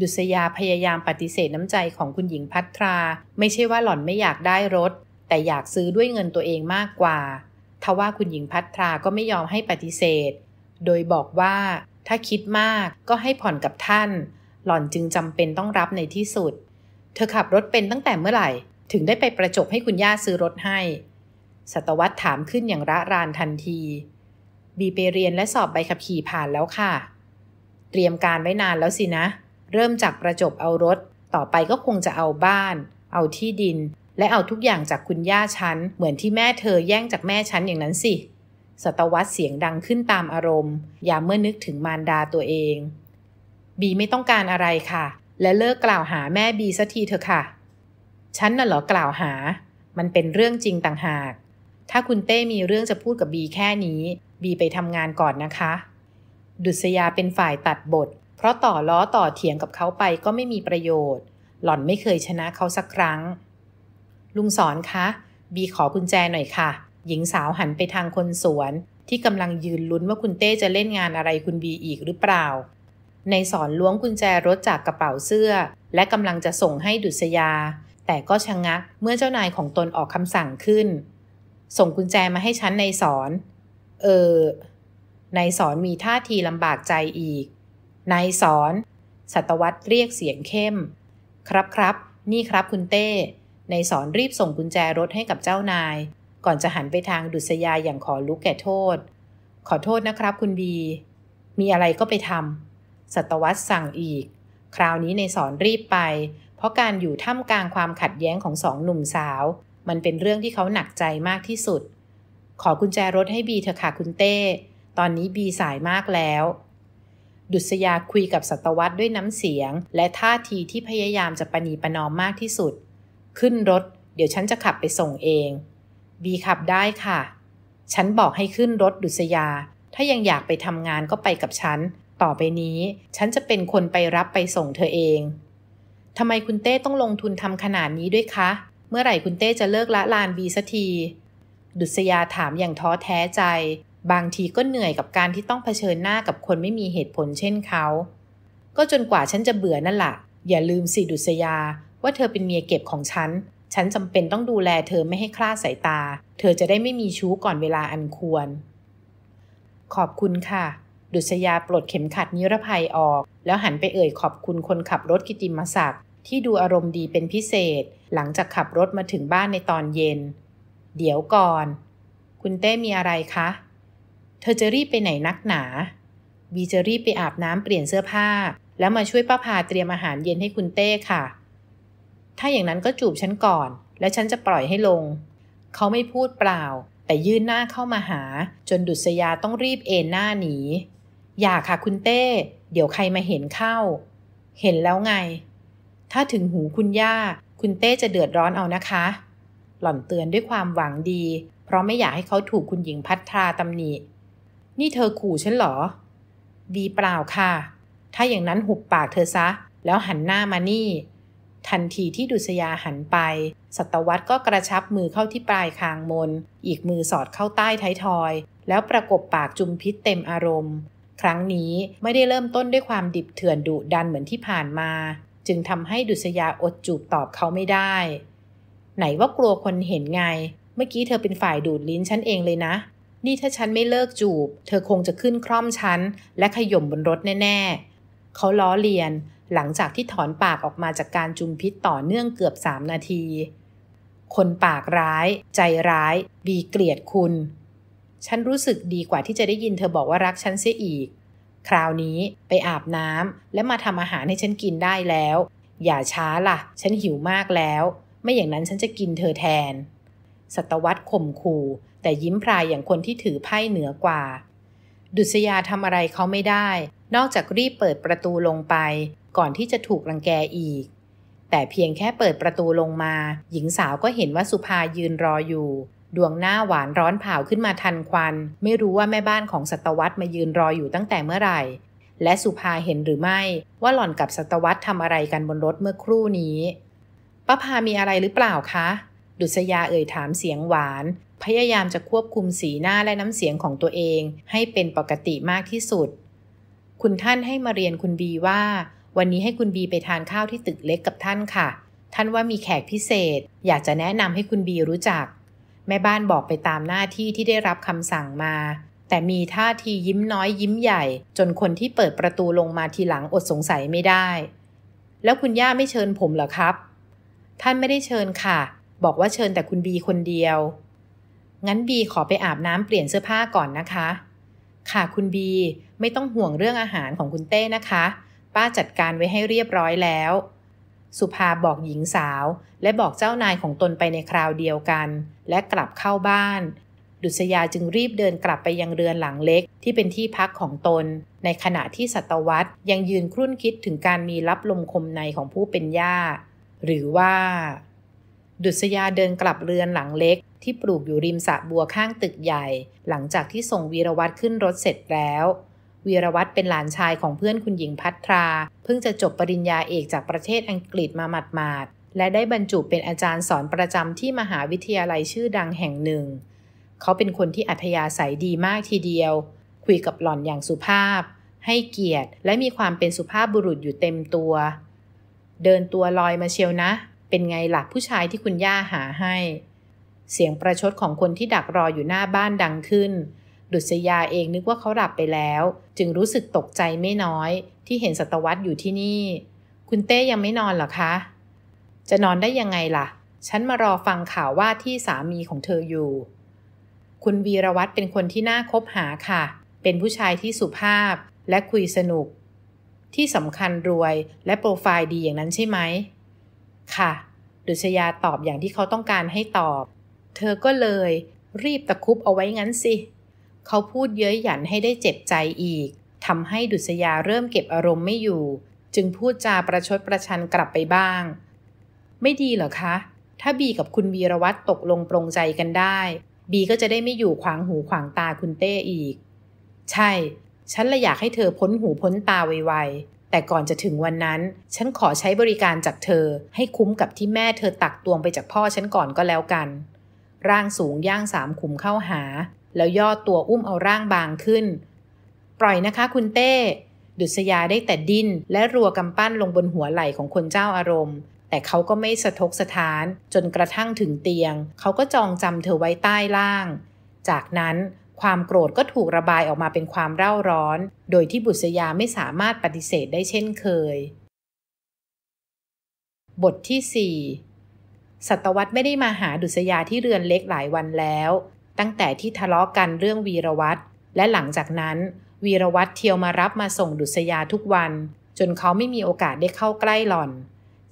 ดุษยาพยายามปฏิเสธน้ำใจของคุณหญิงพัทรา ไม่ใช่ว่าหล่อนไม่อยากได้รถ แต่อยากซื้อด้วยเงินตัวเองมากกว่าทว่าคุณหญิงพัทราก็ไม่ยอมให้ปฏิเสธ โดยบอกว่า ถ้าคิดมากก็ให้ผ่อนกับท่าน หล่อนจึงจำเป็นต้องรับในที่สุด เธอขับรถเป็นตั้งแต่เมื่อไหร่ ถึงได้ไปประจบให้คุณย่าซื้อรถให้สัตวัตถามขึ้นอย่างระรานทันทีบีไปเรียนและสอบใบขับขี่ผ่านแล้วค่ะ เตรียมการไว้นานแล้วสินะ เริ่มจากประจบเอารถ ต่อไปก็คงจะเอาบ้าน เอาที่ดิน และเอาทุกอย่างจากคุณย่าฉันเหมือนที่แม่เธอแย่งจากแม่ฉันอย่างนั้นสิสตวัตเสียงดังขึ้นตามอารมณ์ อย่าเมื่อนึกถึงมารดาตัวเอง บีไม่ต้องการอะไรค่ะ และเลิกกล่าวหาแม่บีสักทีเถอะค่ะฉันน่ะเหรอกล่าวหา มันเป็นเรื่องจริงต่างหาก ถ้าคุณเต้ มีเรื่องจะพูดกับบีแค่นี้บีไปทำงานก่อนนะคะ ดุษยาเป็นฝ่ายตัดบท เพราะต่อล้อต่อเถียงกับเขาไปก็ไม่มีประโยชน์ หล่อนไม่เคยชนะเขาสักครั้ง ลุงสอนคะ บีขอกุญแจหน่อยค่ะ หญิงสาวหันไปทางคนสวน ที่กำลังยืนลุ้นว่าคุณเต้จะเล่นงานอะไรคุณบีอีกหรือเปล่า ในสอนล้วงกุญแจรถจากกระเป๋าเสื้อ และกำลังจะส่งให้ดุษยา แต่ก็ชะงักเมื่อเจ้านายของตนออกคำสั่งขึ้น ส่งกุญแจมาให้ฉันในสอนเออนายสอนมีท่าทีลำบากใจอีกนายสอนสัตวัตรเรียกเสียงเข้ม ครับครับ นี่ครับคุณเต้นายสอนรีบส่งกุญแจรถให้กับเจ้านาย ก่อนจะหันไปทางดุษยาอย่างขอลุกแก่โทษ ขอโทษนะครับคุณ บี มีอะไรก็ไปทำสัตวัตรสั่งอีก คราวนี้นายสอนรีบไป เพราะการอยู่ท่ามกลางความขัดแย้งของสองหนุ่มสาว มันเป็นเรื่องที่เขาหนักใจมากที่สุดขอกุญแจรถให้บีเถอะค่ะคุณเต้ ตอนนี้บีสายมากแล้ว ดุษยาคุยกับสัตวัตด้วยน้ำเสียง และท่าทีที่พยายามจะปณีประนอมมากที่สุด ขึ้นรถเดี๋ยวฉันจะขับไปส่งเอง บีขับได้ค่ะ ฉันบอกให้ขึ้นรถดุษยา ถ้ายังอยากไปทำงานก็ไปกับฉัน ต่อไปนี้ฉันจะเป็นคนไปรับไปส่งเธอเอง ทำไมคุณเต้ต้องลงทุนทำขนาดนี้ด้วยคะ เมื่อไหร่คุณเต้จะเลิกละลานบีสักทีดุษยาถามอย่างท้อแท้ใจ บางทีก็เหนื่อยกับการที่ต้องเผชิญหน้ากับคนไม่มีเหตุผลเช่นเขา ก็จนกว่าฉันจะเบื่อนั่นแหละอย่าลืมสิดุษยา ว่าเธอเป็นเมียเก็บของฉัน ฉันจำเป็นต้องดูแลเธอไม่ให้คลาดสายตา เธอจะได้ไม่มีชู้ก่อนเวลาอันควร ขอบคุณค่ะ ดุษยาปลดเข็มขัดนิรภัยออก แล้วหันไปเอ่ยขอบคุณคนขับรถกิติมศักดิ์ที่ดูอารมณ์ดีเป็นพิเศษ หลังจากขับรถมาถึงบ้านในตอนเย็นเดี๋ยวก่อน คุณเต้มีอะไรคะ เธอจะรีบไปไหนนักหนา วีจะรีบไปอาบน้ำเปลี่ยนเสื้อผ้า แล้วมาช่วยป้าพาเตรียมอาหารเย็นให้คุณเต้ค่ะ ถ้าอย่างนั้นก็จูบฉันก่อน แล้วฉันจะปล่อยให้ลง เขาไม่พูดเปล่า แต่ยื่นหน้าเข้ามาหา จนดุษยาต้องรีบเอนหน้าหนี อย่าค่ะคุณเต้ เดี๋ยวใครมาเห็นเข้า เห็นแล้วไง ถ้าถึงหูคุณย่า คุณเต้จะเดือดร้อนเอานะคะหล่อนเตือนด้วยความหวังดี เพราะไม่อยากให้เขาถูกคุณหญิงพัทราตำหนิ นี่เธอขู่ฉันหรอบีเปล่าค่ะ ถ้าอย่างนั้นหุบปากเธอซะ แล้วหันหน้ามานี่ ทันทีที่ดุษยาหันไป สัตวัตก็กระชับมือเข้าที่ปลายคางมน อีกมือสอดเข้าใต้ไทยทอย แล้วประกบปากจุมพิษเต็มอารมณ์ ครั้งนี้ไม่ได้เริ่มต้นด้วยความดิบเถื่อนดุดันเหมือนที่ผ่านมา จึงทำให้ดุษยาอดจูบตอบเขาไม่ได้ไหนว่ากลัวคนเห็นไง เมื่อกี้เธอเป็นฝ่ายดูดลิ้นฉันเองเลยนะ นี่ถ้าฉันไม่เลิกจูบ เธอคงจะขึ้นคร่อมฉัน และขย่มบนรถแน่ ๆ เขาล้อเลียนหลังจากที่ถอนปากออกมาจากการจุมพิษต่อเนื่องเกือบสามนาที คนปากร้าย ใจร้าย บีเกลียดคุณ ฉันรู้สึกดีกว่าที่จะได้ยินเธอบอกว่ารักฉันเสียอีก คราวนี้ไปอาบน้ำและมาทำอาหารให้ฉันกินได้แล้ว อย่าช้าละ่ะ ฉันหิวมากแล้วไม่อย่างนั้นฉันจะกินเธอแทนสัตวัตข่มขู่ แต่ยิ้มพรายอย่างคนที่ถือไพ่เหนือกว่า ดุษยาทำอะไรเขาไม่ได้ นอกจากรีบเปิดประตูลงไปก่อนที่จะถูกรังแกอีก แต่เพียงแค่เปิดประตูลงมา หญิงสาวก็เห็นว่าสุภายืนรออยู่ ดวงหน้าหวานร้อนเผาขึ้นมาทันควัน ไม่รู้ว่าแม่บ้านของสัตวัตมายืนรออยู่ตั้งแต่เมื่อไหร่ และสุภาเห็นหรือไม่ว่าหล่อนกับสัตวัตทำอะไรกันบนรถเมื่อครู่นี้ป้าพามีอะไรหรือเปล่าคะ ดุษยาเอ่ยถามเสียงหวาน พยายามจะควบคุมสีหน้าและน้ำเสียงของตัวเอง ให้เป็นปกติมากที่สุด คุณท่านให้มาเรียนคุณบีว่า วันนี้ให้คุณบีไปทานข้าวที่ตึกเล็กกับท่านค่ะ ท่านว่ามีแขกพิเศษอยากจะแนะนำให้คุณบีรู้จัก แม่บ้านบอกไปตามหน้าที่ที่ได้รับคำสั่งมา แต่มีท่าทียิ้มน้อยยิ้มใหญ่ จนคนที่เปิดประตูลงมาทีหลังอดสงสัยไม่ได้ แล้วคุณย่าไม่เชิญผมเหรอครับท่านไม่ได้เชิญค่ะ บอกว่าเชิญแต่คุณบีคนเดียว งั้นบีขอไปอาบน้ำเปลี่ยนเสื้อผ้าก่อนนะคะ ค่ะคุณบีไม่ต้องห่วงเรื่องอาหารของคุณเต้นะคะ ป้าจัดการไว้ให้เรียบร้อยแล้ว สุภาบอกหญิงสาว และบอกเจ้านายของตนไปในคราวเดียวกัน และกลับเข้าบ้าน ดุษยาจึงรีบเดินกลับไปยังเรือนหลังเล็กที่เป็นที่พักของตน ในขณะที่สัตวัตยังยืนครุ่นคิดถึงการมีรับลมคมในของผู้เป็นย่าหรือว่า ดุษยาเดินกลับเรือนหลังเล็ก ที่ปลูกอยู่ริมสระบัวข้างตึกใหญ่ หลังจากที่ส่งวีรวัตรขึ้นรถเสร็จแล้ว วีรวัตรเป็นหลานชายของเพื่อนคุณหญิงพัทรา เพิ่งจะจบปริญญาเอกจากประเทศอังกฤษมาหมาดๆ และได้บรรจุเป็นอาจารย์สอนประจำที่มหาวิทยาลัยชื่อดังแห่งหนึ่ง เขาเป็นคนที่อัธยาศัยดีมากทีเดียว คุยกับหล่อนอย่างสุภาพ ให้เกียรติและมีความเป็นสุภาพบุรุษอยู่เต็มตัวเดินตัวลอยมาเชียวนะ เป็นไงหลักผู้ชายที่คุณย่าหาให้ เสียงประชดของคนที่ดักรออยู่หน้าบ้านดังขึ้น ดุษยาเองนึกว่าเขาหลับไปแล้ว จึงรู้สึกตกใจไม่น้อย ที่เห็นสตวัษอยู่ที่นี่ คุณเต้ยังไม่นอนหรอคะ จะนอนได้ยังไงล่ะ ฉันมารอฟังข่าวว่าที่สามีของเธออยู่ คุณวีรวัตรเป็นคนที่น่าคบหาค่ะ เป็นผู้ชายที่สุภาพและคุยสนุกที่สำคัญรวย และโปรไฟล์ดีอย่างนั้นใช่ไหม ค่ะ ดุษยาตอบอย่างที่เขาต้องการให้ตอบ เธอก็เลย รีบตะคุบเอาไว้งั้นสิ เขาพูดเย้ยหยันให้ได้เจ็บใจอีกทำให้ดุษยาเริ่มเก็บอารมณ์ไม่อยู่ จึงพูดจาประชดประชันกลับไปบ้าง ไม่ดีเหรอคะ ถ้าบีกับคุณวีรวัตรตกลงปรงใจกันได้ บีก็จะได้ไม่อยู่ขวางหูขวางตาคุณเต้อีกใช่ฉันเลยอยากให้เธอพ้นหูพ้นตาไวๆ แต่ก่อนจะถึงวันนั้น ฉันขอใช้บริการจากเธอ ให้คุ้มกับที่แม่เธอตักตวงไปจากพ่อฉันก่อนก็แล้วกัน ร่างสูงย่างสามขุมเข้าหา แล้วย่อตัวอุ้มเอาร่างบางขึ้น ปล่อยนะคะคุณเต้ ดุษยาได้แต่ดิ้น และรัวกำปั้นลงบนหัวไหล่ของคนเจ้าอารมณ์ แต่เขาก็ไม่สะทกสะท้าน จนกระทั่งถึงเตียงเขาก็จองจำเธอไว้ใต้ล่าง จากนั้นความโกรธก็ถูกระบายออกมาเป็นความเร่าร้อน โดยที่บุษยาไม่สามารถปฏิเสธได้เช่นเคย บทที่ 4 สัตวัตไม่ได้มาหาดุษยาที่เรือนเล็กหลายวันแล้ว ตั้งแต่ที่ทะเลาะกันเรื่องวีรวัตรและหลังจากนั้น วีรวัตรเที่ยวมารับมาส่งดุษยาทุกวัน จนเขาไม่มีโอกาสได้เข้าใกล้หล่อน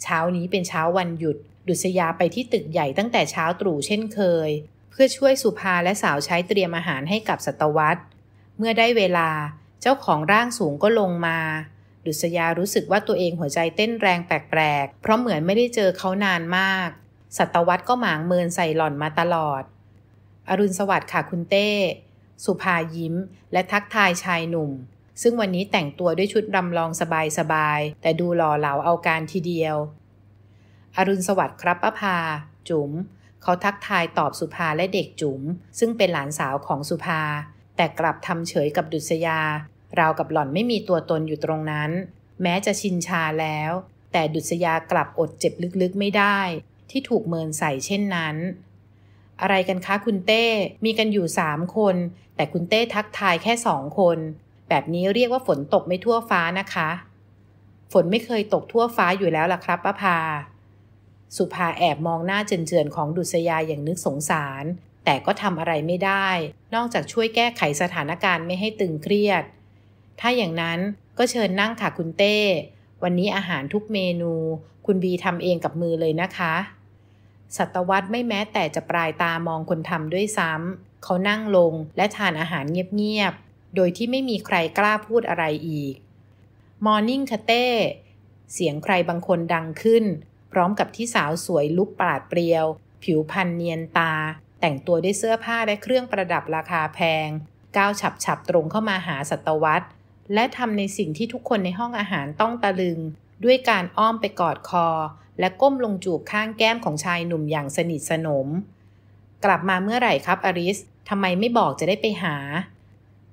เช้านี้เป็นเช้าวันหยุดดุษยาไปที่ตึกใหญ่ตั้งแต่เช้าตรู่เช่นเคยพื่อช่วยสุภาและสาวใช้เตรียมอาหารให้กับสัตวรรษเมื่อได้เวลาเจ้าของร่างสูงก็ลงมาดุษยารู้สึกว่าตัวเองหัวใจเต้นแรงแปลกๆ เพราะเหมือนไม่ได้เจอเขานานมาก สัตวรรษก็หมางเมินใส่หล่อนมาตลอด อรุณสวัสดิ์ค่ะคุณเต้ สุภายิ้ม และทักทายชายหนุ่ม ซึ่งวันนี้แต่งตัวด้วยชุดรำลองสบายๆแต่ดูหล่อเหลาเอาการทีเดียว อรุณสวัสดิ์ครับป้าพาจุม๋มเขาทักทายตอบสุภาและเด็กจุ๋มซึ่งเป็นหลานสาวของสุภา แต่กลับทำเฉยกับดุษยา ราวกับหล่อนไม่มีตัวตนอยู่ตรงนั้น แม้จะชินชาแล้ว แต่ดุษยากลับอดเจ็บลึกๆไม่ได้ ที่ถูกเมินใส่เช่นนั้น อะไรกันคะคุณเต้มีกันอยู่สามคน แต่คุณเต้ทักทายแค่สองคน แบบนี้เรียกว่าฝนตกไม่ทั่วฟ้านะคะ ฝนไม่เคยตกทั่วฟ้าอยู่แล้วล่ะครับป้าพาสุภาแอบมองหน้าเจรินของดุษยาอย่างนึกสงสาร แต่ก็ทำอะไรไม่ได้ นอกจากช่วยแก้ไขสถานการณ์ไม่ให้ตึงเครียด ถ้าอย่างนั้นก็เชิญนั่งค่ะคุณเต้ วันนี้อาหารทุกเมนู คุณบีทำเองกับมือเลยนะคะ สัตวัตไม่แม้แต่จะปลายตามองคนทำด้วยซ้ำ เขานั่งลงและทานอาหารเงียบ ๆ โดยที่ไม่มีใครกล้าพูดอะไรอีก มอร์นิ่งคาเต้ เสียงใครบางคนดังขึ้นร้อมกับที่สาวสวยลุกปราดเปรียว ผิวพรรณเนียนตา แต่งตัวด้วยเสื้อผ้า และเครื่องประดับราคาแพง ก้าวฉับฉับตรงเข้ามาหาสัตวรรษและทำในสิ่งที่ทุกคนในห้องอาหารต้องตะลึง ด้วยการอ้อมไปกอดคอ และก้มลงจูบข้างแก้มของชายหนุ่มอย่างสนิทสนม กลับมาเมื่อไหร่ครับอริสทำไมไม่บอกจะได้ไปหา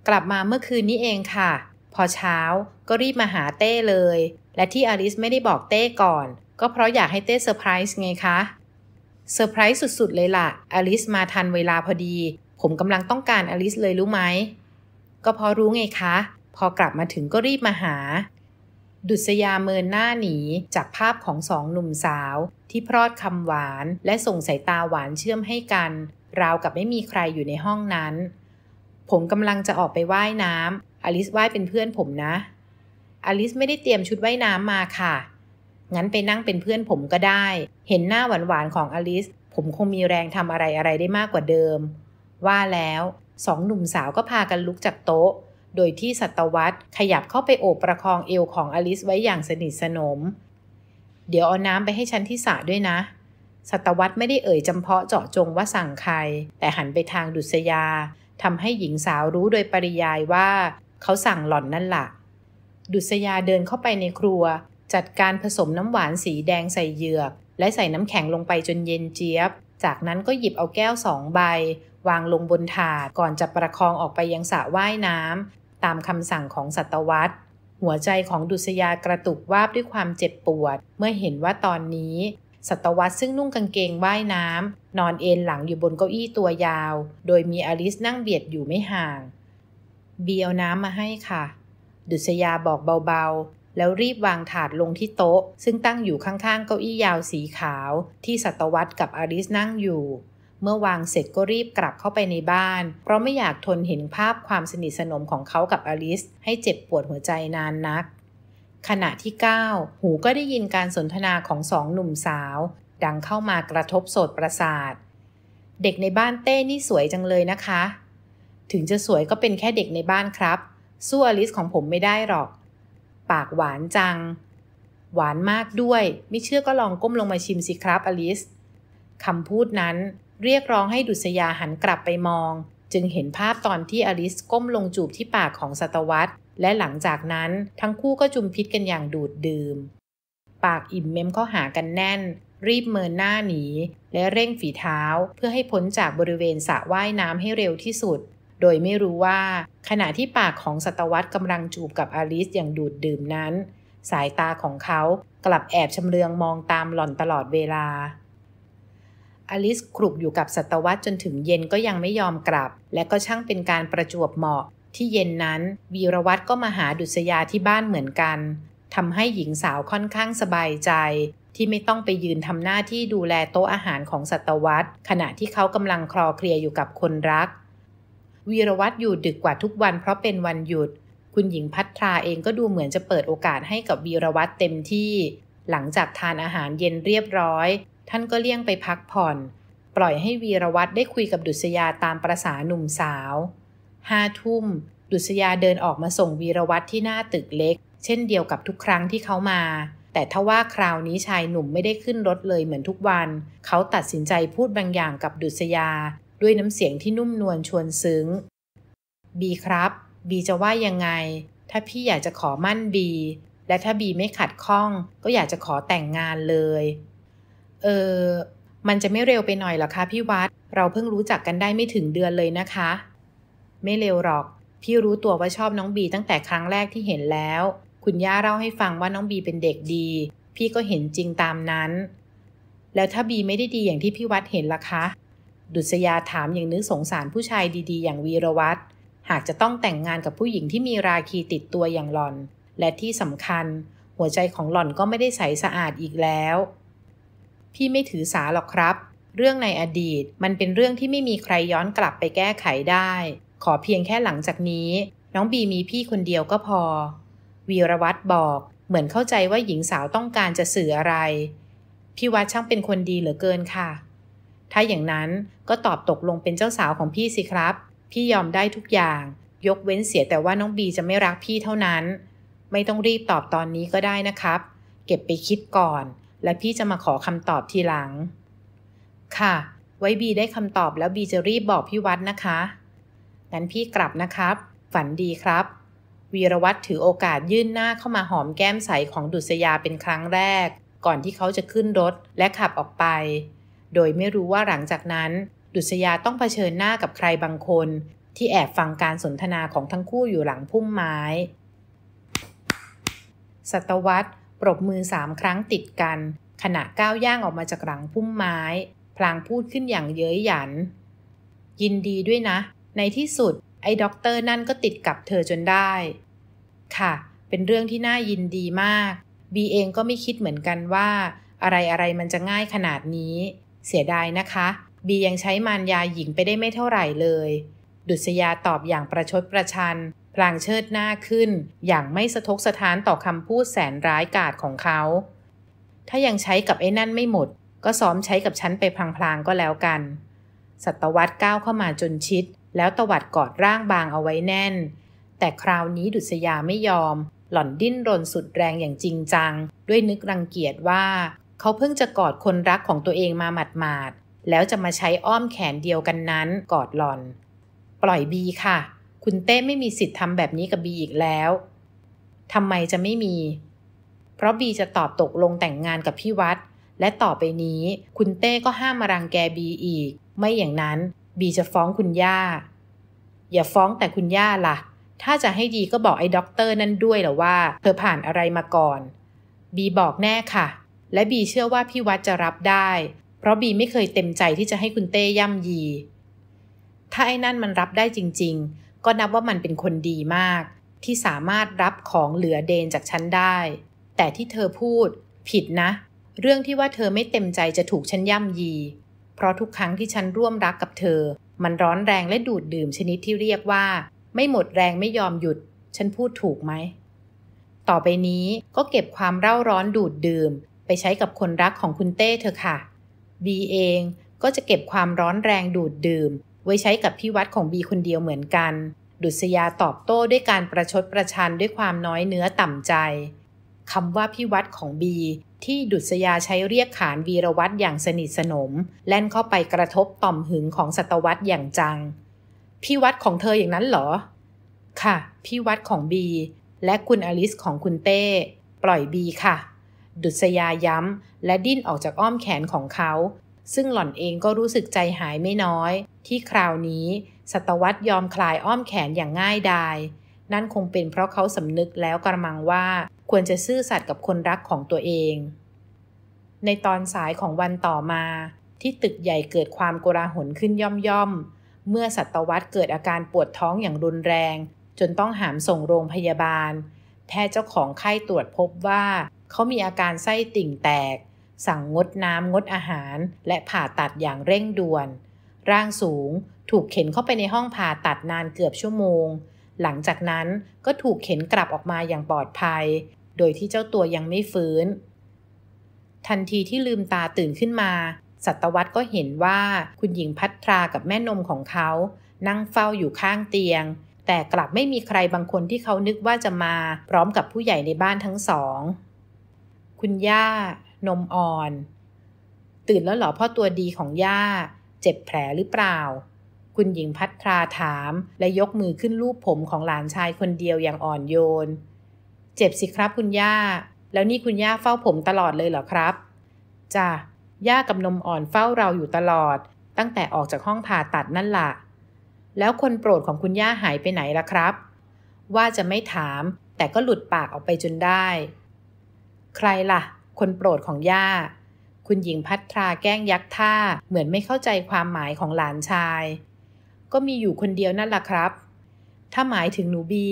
กลับมาเมื่อคืนนี้เองค่ะ พอเช้าก็รีบมาหาเต้เลย และที่อริสไม่ได้บอกเต้ก่อนก็เพราะอยากให้เต้เซอร์ไพรส์ไงคะ เซอร์ไพรส์สุด ๆเลยละ่ะอลิสมาทันเวลาพอดี ผมกำลังต้องการอลิสเลยรู้ไหม ก็พอรู้ไงคะ พอกลับมาถึงก็รีบมาหา ดุษยาเมินหน้าหนีจากภาพของสองหนุ่มสาว ที่พรอดคำหวานและส่งสายตาหวานเชื่อมให้กัน ราวกับไม่มีใครอยู่ในห้องนั้น ผมกำลังจะออกไปว่ายน้ำอลิสว่ายเป็นเพื่อนผมนะ อลิสไม่ได้เตรียมชุดว่ายน้ำมาค่ะงั้นไปนั่งเป็นเพื่อนผมก็ได้ เห็นหน้าหวานๆของอลิส ผมคงมีแรงทำอะไรอะไรได้มากกว่าเดิม ว่าแล้ว สองหนุ่มสาวก็พากันลุกจากโต๊ะ โดยที่สัตวัตขยับเข้าไปโอบประคองเอวของอลิสไว้อย่างสนิทสนม เดี๋ยวเอาน้ำไปให้ฉันที่สระด้วยนะ สัตวัตไม่ได้เอ่ยจำเพาะเจาะจงว่าสั่งใคร แต่หันไปทางดุษยาทำให้หญิงสาวรู้โดยปริยายว่าเขาสั่งหล่อนนั่นละ่ะ ดุษยาเดินเข้าไปในครัวจัดการผสมน้ำหวานสีแดงใส่เหยือก และใส่น้ำแข็งลงไปจนเย็นเจี๊ยบ จากนั้นก็หยิบเอาแก้วสองใบ วางลงบนถาดก่อนจะประคองออกไปยังสระว่ายน้ำ ตามคำสั่งของสัตวรรษหัวใจของดุษยากระตุกวาบด้วยความเจ็บปวด เมื่อเห็นว่าตอนนี้สัตวรรษซึ่งนุ่งกางเกงว่ายน้ำ นอนเอนหลังอยู่บนเก้าอี้ตัวยาว โดยมีอลิสนั่งเบียดอยู่ไม่ห่าง เบียวน้ำมาให้ค่ะ ดุษยาบอกเบาแล้วรีบวางถาดลงที่โต๊ะ ซึ่งตั้งอยู่ข้างๆ เก้าอี้ยาวสีขาว ที่สัตวรรษกับอริสนั่งอยู่ เมื่อวางเสร็จก็รีบกลับเข้าไปในบ้าน เพราะไม่อยากทนเห็นภาพความสนิทสนมของเขากับอลิส ให้เจ็บปวดหัวใจนานนัก ขณะที่ 9 หูก็ได้ยินการสนทนาของสองหนุ่มสาว ดังเข้ามากระทบโสตประสาท เด็กในบ้านเต้นี่สวยจังเลยนะคะ ถึงจะสวยก็เป็นแค่เด็กในบ้านครับ สู้อลิสของผมไม่ได้หรอกปากหวานจัง หวานมากด้วยไม่เชื่อก็ลองก้มลงมาชิมสิครับอลิส คำพูดนั้นเรียกร้องให้ดุษยาหันกลับไปมอง จึงเห็นภาพตอนที่อลิสก้มลงจูบที่ปากของสัตวรษและหลังจากนั้นทั้งคู่ก็จุมพิษกันอย่างดูดดื่ม ปากอิ่มเมมเข้าหากันแน่น รีบเมินหน้าหนี และเร่งฝีเท้าเพื่อให้พ้นจากบริเวณสระว่ายน้ำให้เร็วที่สุดโดยไม่รู้ว่า ขณะที่ปากของสัตวัตกำลังจูบกับอลิสอย่างดูดดื่มนั้น สายตาของเขากลับแอบชำเลืองมองตามหล่อนตลอดเวลาอลิสครุบอยู่กับสัตวัตจนถึงเย็นก็ยังไม่ยอมกลับ และก็ช่างเป็นการประจวบเหมาะ ที่เย็นนั้น วีรวัตรก็มาหาดุษยาที่บ้านเหมือนกันทำให้หญิงสาวค่อนข้างสบายใจ ที่ไม่ต้องไปยืนทำหน้าที่ดูแลโต๊ะอาหารของสัตวัตขณะที่เขากำลังคลอเคลียอยู่กับคนรักวีรวัตรอยู่ดึกกว่าทุกวันเพราะเป็นวันหยุด คุณหญิงพัทราเองก็ดูเหมือนจะเปิดโอกาสให้กับวีรวัตรเต็มที่ หลังจากทานอาหารเย็นเรียบร้อย ท่านก็เลี่ยงไปพักผ่อน ปล่อยให้วีรวัตรได้คุยกับดุษยาตามประษาหนุ่มสาวห้าทุ่ม ดุษยาเดินออกมาส่งวีรวัตรที่หน้าตึกเล็ก เช่นเดียวกับทุกครั้งที่เขามา แต่ทว่าคราวนี้ชายหนุ่มไม่ได้ขึ้นรถเลยเหมือนทุกวัน เขาตัดสินใจพูดบางอย่างกับดุษยาด้วยน้ำเสียงที่นุ่มนวลชวนซึ้งบีครับบีจะว่ายังไง ถ้าพี่อยากจะขอมั่นบี และถ้าบีไม่ขัดข้อง ก็อยากจะขอแต่งงานเลย เออมันจะไม่เร็วไปหน่อยหรอคะ พี่วัด เราเพิ่งรู้จักกันได้ไม่ถึงเดือนเลยนะคะ ไม่เร็วหรอก พี่รู้ตัวว่าชอบน้องบี ตั้งแต่ครั้งแรกที่เห็นแล้ว คุณย่าเล่าให้ฟังว่าน้องบีเป็นเด็กดี พี่ก็เห็นจริงตามนั้น แล้วถ้าบีไม่ได้ดีอย่างที่พี่วัดเห็นล่ะคะดุษยาถามอย่างนึกสงสารผู้ชายดี ๆ อย่างวีรวัตรหากจะต้องแต่งงานกับผู้หญิงที่มีราคีติดตัวอย่างหล่อน และที่สำคัญ หัวใจของหล่อนก็ไม่ได้ใสสะอาดอีกแล้ว พี่ไม่ถือสาหรอกครับ เรื่องในอดีตมันเป็นเรื่องที่ไม่มีใครย้อนกลับไปแก้ไขได้ ขอเพียงแค่หลังจากนี้ น้องบีมีพี่คนเดียวก็พอ วีรวัตรบอก เหมือนเข้าใจว่าหญิงสาวต้องการจะสื่ออะไร พี่วัดช่างเป็นคนดีเหลือเกินค่ะถ้าอย่างนั้นก็ตอบตกลงเป็นเจ้าสาวของพี่ สิครับ พี่ยอมได้ทุกอย่าง ยกเว้นเสียแต่ว่าน้องบีจะไม่รักพี่เท่านั้น ไม่ต้องรีบตอบตอนนี้ก็ได้นะครับ เก็บไปคิดก่อน และพี่จะมาขอคำตอบทีหลัง ค่ะ ไว้บีได้คำตอบแล้วบีจะรีบบอกพี่วัดนะคะงั้นพี่กลับนะครับฝันดีครับ วีรวัตรถือโอกาสยื่นหน้าเข้ามาหอมแก้มใสของดุษยาเป็นครั้งแรก ก่อนที่เขาจะขึ้นรถและขับออกไปโดยไม่รู้ว่าหลังจากนั้น ดุษยาต้องเผชิญหน้ากับใครบางคน ที่แอบฟังการสนทนาของทั้งคู่อยู่หลังพุ่มไม้ สัตวัตรปรบมือสามครั้งติดกัน ขณะก้าวย่างออกมาจากหลังพุ่มไม้ พลางพูดขึ้นอย่างเย้ยหยัน ยินดีด้วยนะ ในที่สุดไอ้ด็อกเตอร์นั่นก็ติดกับเธอจนได้ ค่ะ เป็นเรื่องที่น่ายินดีมากบีเองก็ไม่คิดเหมือนกันว่าอะไรอะไรมันจะง่ายขนาดนี้เสียดายนะคะบียังใช้มารยาหญิงไปได้ไม่เท่าไหร่เลย ดุษยาตอบอย่างประชดประชัน พลางเชิดหน้าขึ้น อย่างไม่สะทกสะท้านต่อคำพูดแสนร้ายกาจของเขา ถ้ายังใช้กับไอ้นั่นไม่หมด ก็ซ้อมใช้กับฉันไปพลางๆก็แล้วกัน สัตวัรก้าวเข้ามาจนชิด แล้วตวัดกอดร่างบางเอาไว้แน่น แต่คราวนี้ดุษยาไม่ยอม หล่อนดิ้นรนสุดแรงอย่างจริงจัง ด้วยนึกรังเกียจว่าเขาเพิ่งจะกอดคนรักของตัวเองมาหมาดๆแล้วจะมาใช้อ้อมแขนเดียวกันนั้นกอดหลอน ปล่อยบีค่ะ คุณเต้ไม่มีสิทธิ์ทำแบบนี้กับบีอีกแล้วทำไมจะไม่มี เพราะบีจะตอบตกลงแต่งงานกับพี่วัด และต่อไปนี้ คุณเต้ก็ห้ามมารังแกบีอีก ไม่อย่างนั้นบีจะฟ้องคุณย่า อย่าฟ้องแต่คุณย่าละ่ะ ถ้าจะให้ดีก็บอกไอ้ด็อกเตอร์นั่นด้วยหรอว่า เธอผ่านอะไรมาก่อน บีบอกแน่ค่ะและบีเชื่อว่าพี่วัดจะรับได้ เพราะบีไม่เคยเต็มใจที่จะให้คุณเต้ย่ำยี ถ้าไอ้นั่นมันรับได้จริง ๆ ก็นับว่ามันเป็นคนดีมาก ที่สามารถรับของเหลือเดนจากฉันได้ แต่ที่เธอพูด ผิดนะ เรื่องที่ว่าเธอไม่เต็มใจจะถูกฉันย่ำยี เพราะทุกครั้งที่ฉันร่วมรักกับเธอ มันร้อนแรงและดูดดื่ม ชนิดที่เรียกว่า ไม่หมดแรงไม่ยอมหยุด ฉันพูดถูกไหม ต่อไปนี้ก็เก็บความเร่าร้อนดูดดื่มใช้กับคนรักของคุณเต้เธอค่ะบีเองก็จะเก็บความร้อนแรงดูดดื่ม ไว้ใช้กับพี่วัดของบีคนเดียวเหมือนกัน ดุษยาตอบโต้ด้วยการประชดประชันด้วยความน้อยเนื้อต่ำใจคำว่าพี่วัดของบีที่ดุษยาใช้เรียกขานวีรวัตรอย่างสนิทสนม แล่นเข้าไปกระทบต่อมหึงของสัตวัตอย่างจังพี่วัดของเธออย่างนั้นเหรอ ค่ะพี่วัดของบีและคุณอลิสของคุณเต้ ปล่อยบีค่ะดุษยาย้ำ และดิ้นออกจากอ้อมแขนของเขา ซึ่งหล่อนเองก็รู้สึกใจหายไม่น้อย ที่คราวนี้สัตวัตยอมคลายอ้อมแขนอย่างง่ายดาย นั่นคงเป็นเพราะเขาสำนึกแล้วกระมังว่าควรจะซื่อสัตย์กับคนรักของตัวเอง ในตอนสายของวันต่อมา ที่ตึกใหญ่เกิดความโกลาหลขึ้นย่อมย่อม เมื่อสัตวัตเกิดอาการปวดท้องอย่างรุนแรง จนต้องหามส่งโรงพยาบาล แพทย์เจ้าของไข้ตรวจพบว่าเขามีอาการ ไส้ติ่ง แตก สั่งงดน้ำงดอาหาร และผ่าตัดอย่างเร่ง ด่วน ร่างสูง ถูกเข็น เข้าไปในห้อง ผ่าตัดนานเกือบชั่วโมง หลังจากนั้น ก็ถูกเข็น กลับออกมาอย่าง ปลอดภัย โดยที่เจ้าตัวยังไม่ ฟื้น ทันทีที่ลืมตาตื่นขึ้นมา สัตวตรก็เห็นว่า คุณหญิงพัทรา กับแม่ นมของเขา นั่งเฝ้าอยู่ ข้าง เตียง แต่ กลับ ไม่มี ใคร บางคน ที่เขานึก ว่า จะ มา พร้อม กับ ผู้ ใหญ่ ใน บ้านทั้งสองคุณย่านมอ่อน ตื่นแล้วหรอพ่อตัวดีของย่าเจ็บแผลหรือเปล่า คุณหญิงพัทราถามและยกมือขึ้นลูบผมของหลานชายคนเดียวอย่างอ่อนโยน เจ็บสิครับคุณย่า แล้วนี่คุณย่าเฝ้าผมตลอดเลยเหรอครับจ้าย่ากับนมอ่อนเฝ้าเราอยู่ตลอด ตั้งแต่ออกจากห้องผ่าตัดนั่นละ่ะแล้วคนโปรดของคุณย่าหายไปไหนล่ะครับ ว่าจะไม่ถามแต่ก็หลุดปากออกไปจนได้ใครละ่ะ คนโปรดของย่า คุณหญิงพัทราแกล้งยักท่า เหมือนไม่เข้าใจความหมายของหลานชาย ก็มีอยู่คนเดียวนั่นล่ะครับ ถ้าหมายถึงหนูบี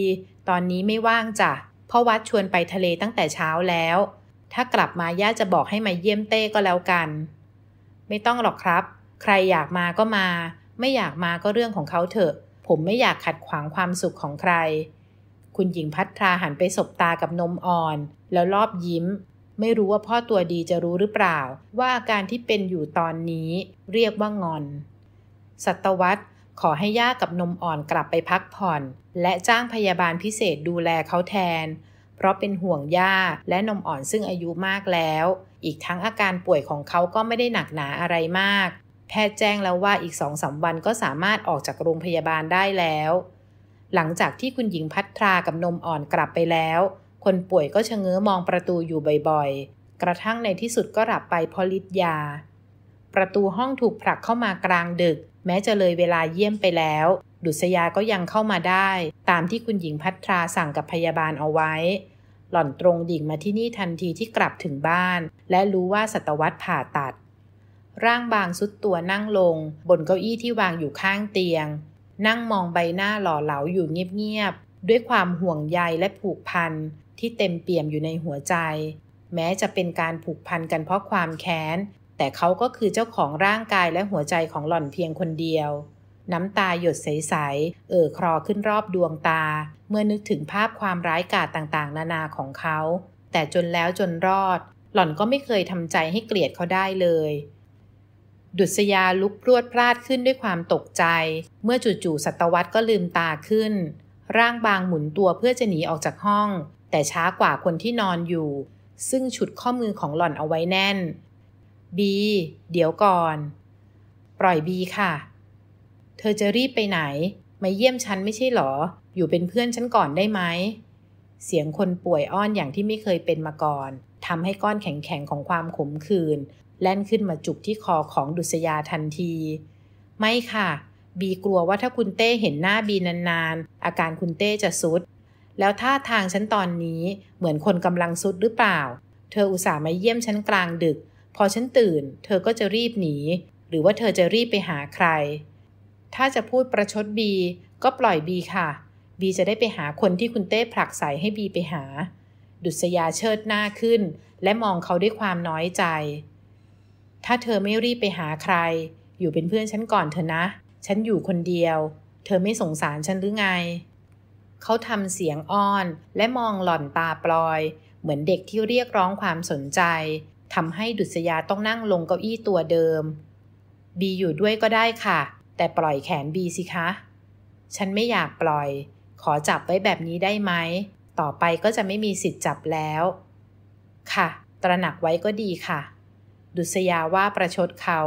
ตอนนี้ไม่ว่างจ้ะพ่อวัดชวนไปทะเลตั้งแต่เช้าแล้ว ถ้ากลับมา ย่าจะบอกให้มาเยี่ยมเต้ก็แล้วกัน ไม่ต้องหรอกครับ ใครอยากมาก็มา ไม่อยากมาก็เรื่องของเขาเถอะ ผมไม่อยากขัดขวางความสุขของใคร คุณหญิงพัทราหันไปสบตากับนมอ่อนแล้วรอบยิ้ม ไม่รู้ว่าพ่อตัวดีจะรู้หรือเปล่า ว่าอาการที่เป็นอยู่ตอนนี้เรียกว่างอนสัตวัตขอให้ย่ากับนมอ่อนกลับไปพักผ่อน และจ้างพยาบาลพิเศษดูแลเขาแทน เพราะเป็นห่วงย่า และนมอ่อนซึ่งอายุมากแล้ว อีกทั้งอาการป่วยของเขาก็ไม่ได้หนักหนาอะไรมาก แพทย์แจ้งแล้วว่าอีกสองสาวันก็สามารถออกจากโรงพยาบาลได้แล้ว หลังจากที่คุณหญิงพัทรากับนมอ่อนกลับไปแล้วคนป่วยก็ชะเง้อมองประตูอยู่บ่อยๆ กระทั่งในที่สุดก็หลับไปเพราะฤทธิ์ยา ประตูห้องถูกผลักเข้ามากลางดึก แม้จะเลยเวลาเยี่ยมไปแล้ว ดุษยาก็ยังเข้ามาได้ ตามที่คุณหญิงพัทราสั่งกับพยาบาลเอาไว้ หล่อนตรงดิ่งมาที่นี่ทันทีที่กลับถึงบ้าน และรู้ว่าสัตวัตผ่าตัด ร่างบางสุดตัวนั่งลงบนเก้าอี้ที่วางอยู่ข้างเตียง นั่งมองใบหน้าหล่อเหลาอยู่เงียบๆ ด้วยความห่วงใยและผูกพันที่เต็มเปี่ยมอยู่ในหัวใจ แม้จะเป็นการผูกพันกันเพราะความแค้น แต่เขาก็คือเจ้าของร่างกายและหัวใจของหล่อนเพียงคนเดียว น้ำตาหยดใสๆเอ่อคลอขึ้นรอบดวงตา เมื่อนึกถึงภาพความร้ายกาจต่างๆ นานาของเขา แต่จนแล้วจนรอด หล่อนก็ไม่เคยทำใจให้เกลียดเขาได้เลย ดุษยาลุกพรวดพลาดขึ้นด้วยความตกใจ เมื่อจู่ๆสัตวัษก็ลืมตาขึ้น ร่างบางหมุนตัวเพื่อจะหนีออกจากห้องแต่ช้ากว่าคนที่นอนอยู่ ซึ่งฉุดข้อมือของหล่อนเอาไว้แน่น บีเดี๋ยวก่อน ปล่อยบีค่ะ เธอจะรีบไปไหนมาเยี่ยมฉันไม่ใช่หรอ อยู่เป็นเพื่อนฉันก่อนได้ไหม เสียงคนป่วยอ้อนอย่างที่ไม่เคยเป็นมาก่อนทำให้ก้อนแข็งๆของความขมขื่นแล่นขึ้นมาจุกที่คอของดุษยาทันทีไม่ค่ะ บีกลัวว่าถ้าคุณเต้เห็นหน้าบีนานๆ อาการคุณเต้จะซุดแล้วท่าทางฉันตอนนี้เหมือนคนกำลังซุดหรือเปล่า เธออุตส่าห์มาเยี่ยมฉันกลางดึก พอฉันตื่น เธอก็จะรีบหนี หรือว่าเธอจะรีบไปหาใคร ถ้าจะพูดประชดบีก็ปล่อยบีค่ะบีจะได้ไปหาคนที่คุณเต้ผลักใส่ให้บีไปหา ดุษยาเชิดหน้าขึ้น และมองเขาด้วยความน้อยใจ ถ้าเธอไม่รีบไปหาใคร อยู่เป็นเพื่อนฉันก่อนเถอะนะ ฉันอยู่คนเดียว เธอไม่สงสารฉันหรือไงเขาทำเสียงอ้อนและมองหล่อนตาปลอย เหมือนเด็กที่เรียกร้องความสนใจทำให้ดุษยาต้องนั่งลงเก้าอี้ตัวเดิมบีอยู่ด้วยก็ได้ค่ะ แต่ปล่อยแขนบีสิคะ ฉันไม่อยากปล่อย ขอจับไว้แบบนี้ได้ไหม ต่อไปก็จะไม่มีสิทธิ์จับแล้ว ค่ะ ตระหนักไว้ก็ดีค่ะ ดุษยาว่าประชดเขา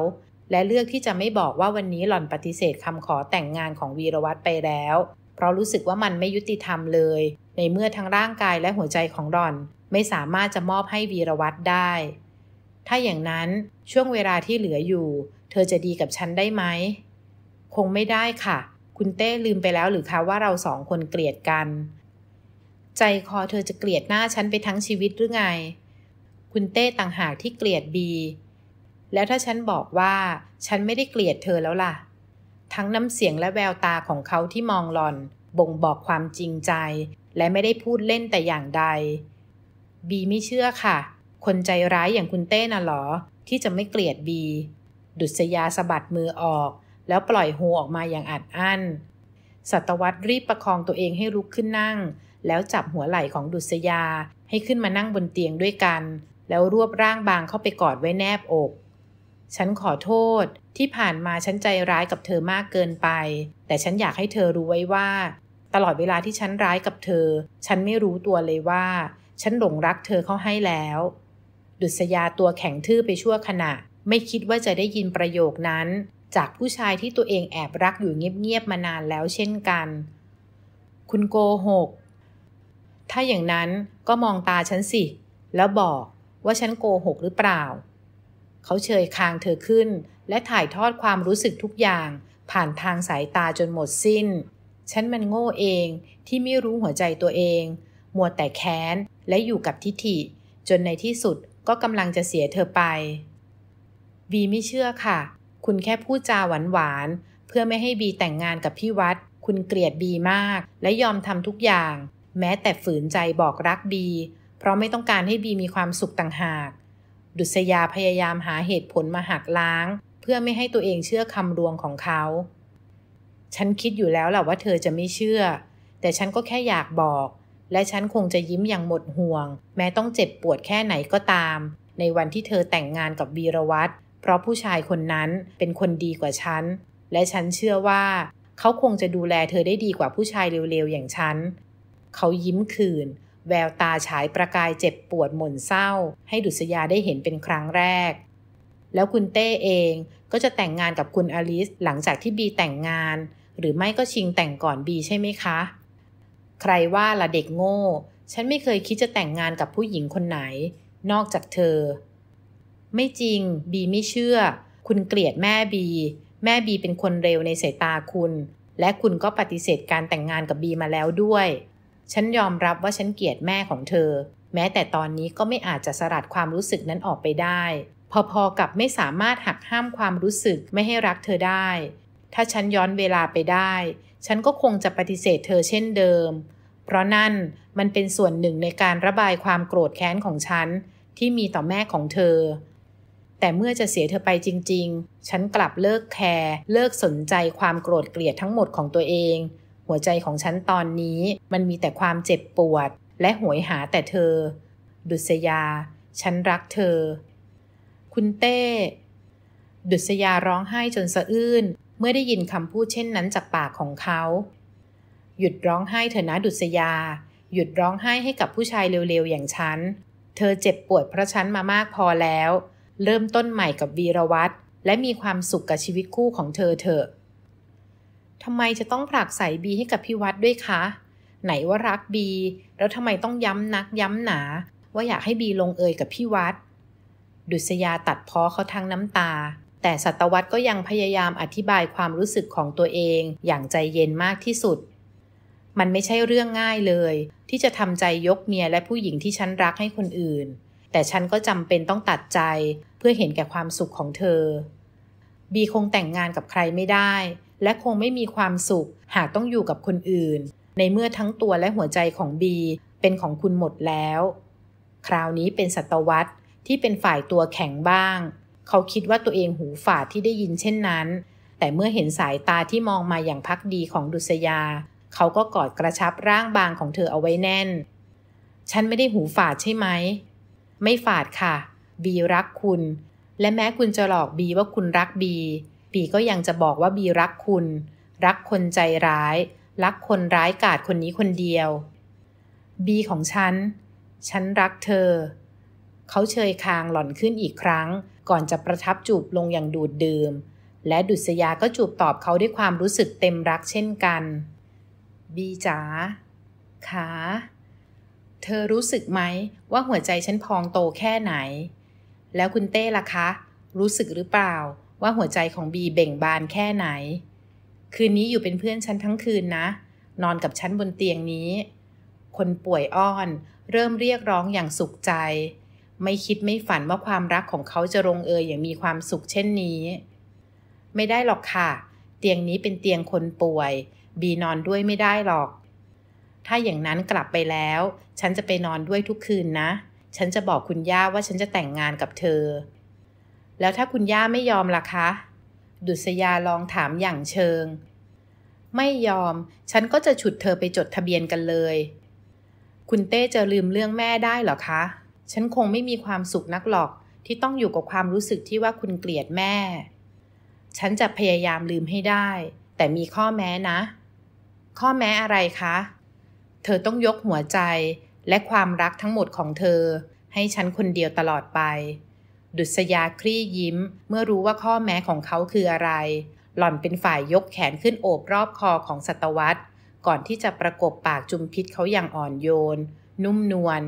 และเลือกที่จะไม่บอกว่าวันนี้หล่อนปฏิเสธคำขอแต่งงานของวีรวัตรไปแล้วเพราะรู้สึกว่ามันไม่ยุติธรรมเลย ในเมื่อทั้งร่างกายและหัวใจของดอน ไม่สามารถจะมอบให้วีรวัตรได้ ถ้าอย่างนั้นช่วงเวลาที่เหลืออยู่ เธอจะดีกับฉันได้ไหม คงไม่ได้ค่ะ คุณเต้ลืมไปแล้วหรือคะว่าเราสองคนเกลียดกัน ใจคอเธอจะเกลียดหน้าฉันไปทั้งชีวิตหรือไง คุณเต้ต่างหากที่เกลียดบีแล้วถ้าฉันบอกว่าฉันไม่ได้เกลียดเธอแล้วล่ะทั้งน้ำเสียงและแววตาของเขาที่มองหลอน บ่งบอกความจริงใจ และไม่ได้พูดเล่นแต่อย่างใด บีไม่เชื่อค่ะ คนใจร้ายอย่างคุณเต้น่ะหรอที่จะไม่เกลียดบี ดุษยาสะบัดมือออก แล้วปล่อยหูออกมาอย่างอัดอั้นสัตวรรษรีบประคองตัวเองให้ลุกขึ้นนั่ง แล้วจับหัวไหล่ของดุษยาให้ขึ้นมานั่งบนเตียงด้วยกัน แล้วรวบร่างบางเข้าไปกอดไว้แนบอกฉันขอโทษที่ผ่านมาฉันใจร้ายกับเธอมากเกินไป แต่ฉันอยากให้เธอรู้ไว้ว่า ตลอดเวลาที่ฉันร้ายกับเธอ ฉันไม่รู้ตัวเลยว่า ฉันหลงรักเธอเข้าให้แล้วดุษยาตัวแข็งทื่อไปชั่วขณะ ไม่คิดว่าจะได้ยินประโยคนั้น จากผู้ชายที่ตัวเองแอบรักอยู่เงียบๆมานานแล้วเช่นกัน คุณโกหก ถ้าอย่างนั้นก็มองตาฉันสิแล้วบอก ว่าฉันโกหกหรือเปล่าเขาเชยคางเธอขึ้น และถ่ายทอดความรู้สึกทุกอย่างผ่านทางสายตาจนหมดสิ้น ฉันมันโง่เองที่ไม่รู้หัวใจตัวเองมัวแต่แค้น และอยู่กับทิฐิ จนในที่สุดก็กำลังจะเสียเธอไป บีไม่เชื่อค่ะ คุณแค่พูดจาหวานหวาน เพื่อไม่ให้บีแต่งงานกับพี่วัด คุณเกลียดบีมาก และยอมทำทุกอย่าง แม้แต่ฝืนใจบอกรักบีเพราะไม่ต้องการให้บีมีความสุขต่างหากดุษยาพยายามหาเหตุผลมาหักล้าง เพื่อไม่ให้ตัวเองเชื่อคำรวงของเขา ฉันคิดอยู่แล้วแหละว่าเธอจะไม่เชื่อ แต่ฉันก็แค่อยากบอก และฉันคงจะยิ้มอย่างหมดห่วง แม้ต้องเจ็บปวดแค่ไหนก็ตาม ในวันที่เธอแต่งงานกับวีรวัตรเพราะผู้ชายคนนั้นเป็นคนดีกว่าฉัน และฉันเชื่อว่า เขาคงจะดูแลเธอได้ดีกว่าผู้ชายเร็วๆ อย่างฉัน เขายิ้มคืนแววตาฉายประกายเจ็บปวดหม่นเศร้า ให้ดุษยาได้เห็นเป็นครั้งแรก แล้วคุณเต้เองก็จะแต่งงานกับคุณอลิสหลังจากที่บีแต่งงาน หรือไม่ก็ชิงแต่งก่อนบี ใช่ไหมคะ ใครว่าละเด็กโง่ ฉันไม่เคยคิดจะแต่งงานกับผู้หญิงคนไหน นอกจากเธอ ไม่จริงบีไม่เชื่อ คุณเกลียดแม่บี แม่บีเป็นคนเร็วในสายตาคุณ และคุณก็ปฏิเสธการแต่งงานกับบีมาแล้วด้วยฉันยอมรับว่าฉันเกลียดแม่ของเธอ แม้แต่ตอนนี้ก็ไม่อาจจะสลัดความรู้สึกนั้นออกไปได้พอๆกับไม่สามารถหักห้ามความรู้สึกไม่ให้รักเธอได้ ถ้าฉันย้อนเวลาไปได้ ฉันก็คงจะปฏิเสธเธอเช่นเดิม เพราะนั่นมันเป็นส่วนหนึ่งในการระบายความโกรธแค้นของฉัน ที่มีต่อแม่ของเธอ แต่เมื่อจะเสียเธอไปจริง ๆ ฉันกลับเลิกแคร์เลิกสนใจความโกรธเกลียดทั้งหมดของตัวเองหัวใจของฉันตอนนี้มันมีแต่ความเจ็บปวดและหวยหาแต่เธอ ดุษยาฉันรักเธอ คุณเต้ ดุษยาร้องไห้จนสะอื้นเมื่อได้ยินคำพูดเช่นนั้นจากปากของเขา หยุดร้องไห้เถอะนะดุษยา หยุดร้องไห้ให้กับผู้ชายเร็วๆ อย่างฉัน เธอเจ็บปวดเพราะฉันมามากพอแล้ว เริ่มต้นใหม่กับวีรวัตรและมีความสุขกับชีวิตคู่ของเธอเถอะทำไมจะต้องผลักใส่บีให้กับพี่วัดด้วยคะ ไหนว่ารักบี แล้วทำไมต้องย้ำนักย้ำหนา ว่าอยากให้บีลงเอยกับพี่วัด ดุษยาตัดพ้อเขาทั้งน้ำตา แต่สัตวัตก็ยังพยายามอธิบายความรู้สึกของตัวเองอย่างใจเย็นมากที่สุด มันไม่ใช่เรื่องง่ายเลย ที่จะทำใจยกเมียและผู้หญิงที่ฉันรักให้คนอื่น แต่ฉันก็จำเป็นต้องตัดใจ เพื่อเห็นแก่ความสุขของเธอ บีคงแต่งงานกับใครไม่ได้และคงไม่มีความสุขหากต้องอยู่กับคนอื่น ในเมื่อทั้งตัวและหัวใจของบีเป็นของคุณหมดแล้ว คราวนี้เป็นศตวรรษที่เป็นฝ่ายตัวแข็งบ้าง เขาคิดว่าตัวเองหูฝาดที่ได้ยินเช่นนั้น แต่เมื่อเห็นสายตาที่มองมาอย่างพักดีของดุษยา เขาก็กอดกระชับร่างบางของเธอเอาไว้แน่น ฉันไม่ได้หูฝาดใช่ไหมไม่ฝาดค่ะบีรักคุณ และแม้คุณจะหลอกบีว่าคุณรักบีปีก็ยังจะบอกว่าบีรักคุณ รักคนใจร้าย รักคนร้ายกาดคนนี้คนเดียว บีของฉันฉันรักเธอ เขาเชยคางหล่อนขึ้นอีกครั้ง ก่อนจะประทับจูบลงอย่างดูดดื่ม และดุษยาก็จูบตอบเขาด้วยความรู้สึกเต็มรักเช่นกัน บีจ๋าขาเธอรู้สึกไหมว่าหัวใจฉันพองโตแค่ไหน แล้วคุณเต้ล่ะคะ รู้สึกหรือเปล่าว่าหัวใจของบีเบ่งบานแค่ไหน คืนนี้อยู่เป็นเพื่อนฉันทั้งคืนนะ นอนกับฉันบนเตียงนี้ คนป่วยอ้อน เริ่มเรียกร้องอย่างสุขใจ ไม่คิดไม่ฝันว่าความรักของเขาจะลงเอยอย่างมีความสุขเช่นนี้ ไม่ได้หรอกค่ะ เตียงนี้เป็นเตียงคนป่วย บีนอนด้วยไม่ได้หรอก ถ้าอย่างนั้นกลับไปแล้ว ฉันจะไปนอนด้วยทุกคืนนะ ฉันจะบอกคุณย่าว่าฉันจะแต่งงานกับเธอแล้วถ้าคุณย่าไม่ยอมล่ะคะ ดุษยาลองถามอย่างเชิง ไม่ยอม ฉันก็จะฉุดเธอไปจดทะเบียนกันเลย คุณเต้จะลืมเรื่องแม่ได้หรอคะ ฉันคงไม่มีความสุขนักหรอกที่ต้องอยู่กับความรู้สึกที่ว่าคุณเกลียดแม่ ฉันจะพยายามลืมให้ได้ แต่มีข้อแม้นะ ข้อแม้อะไรคะ เธอต้องยกหัวใจและความรักทั้งหมดของเธอ ให้ฉันคนเดียวตลอดไปดุษยาคลี่ยิ้ม เมื่อรู้ว่าข้อแม้ของเขาคืออะไร หล่อนเป็นฝ่ายยกแขนขึ้นโอบรอบคอของสัตวัษก่อนที่จะประกบปากจุมพิษเขาอย่างอ่อนโยน นุ่มนวล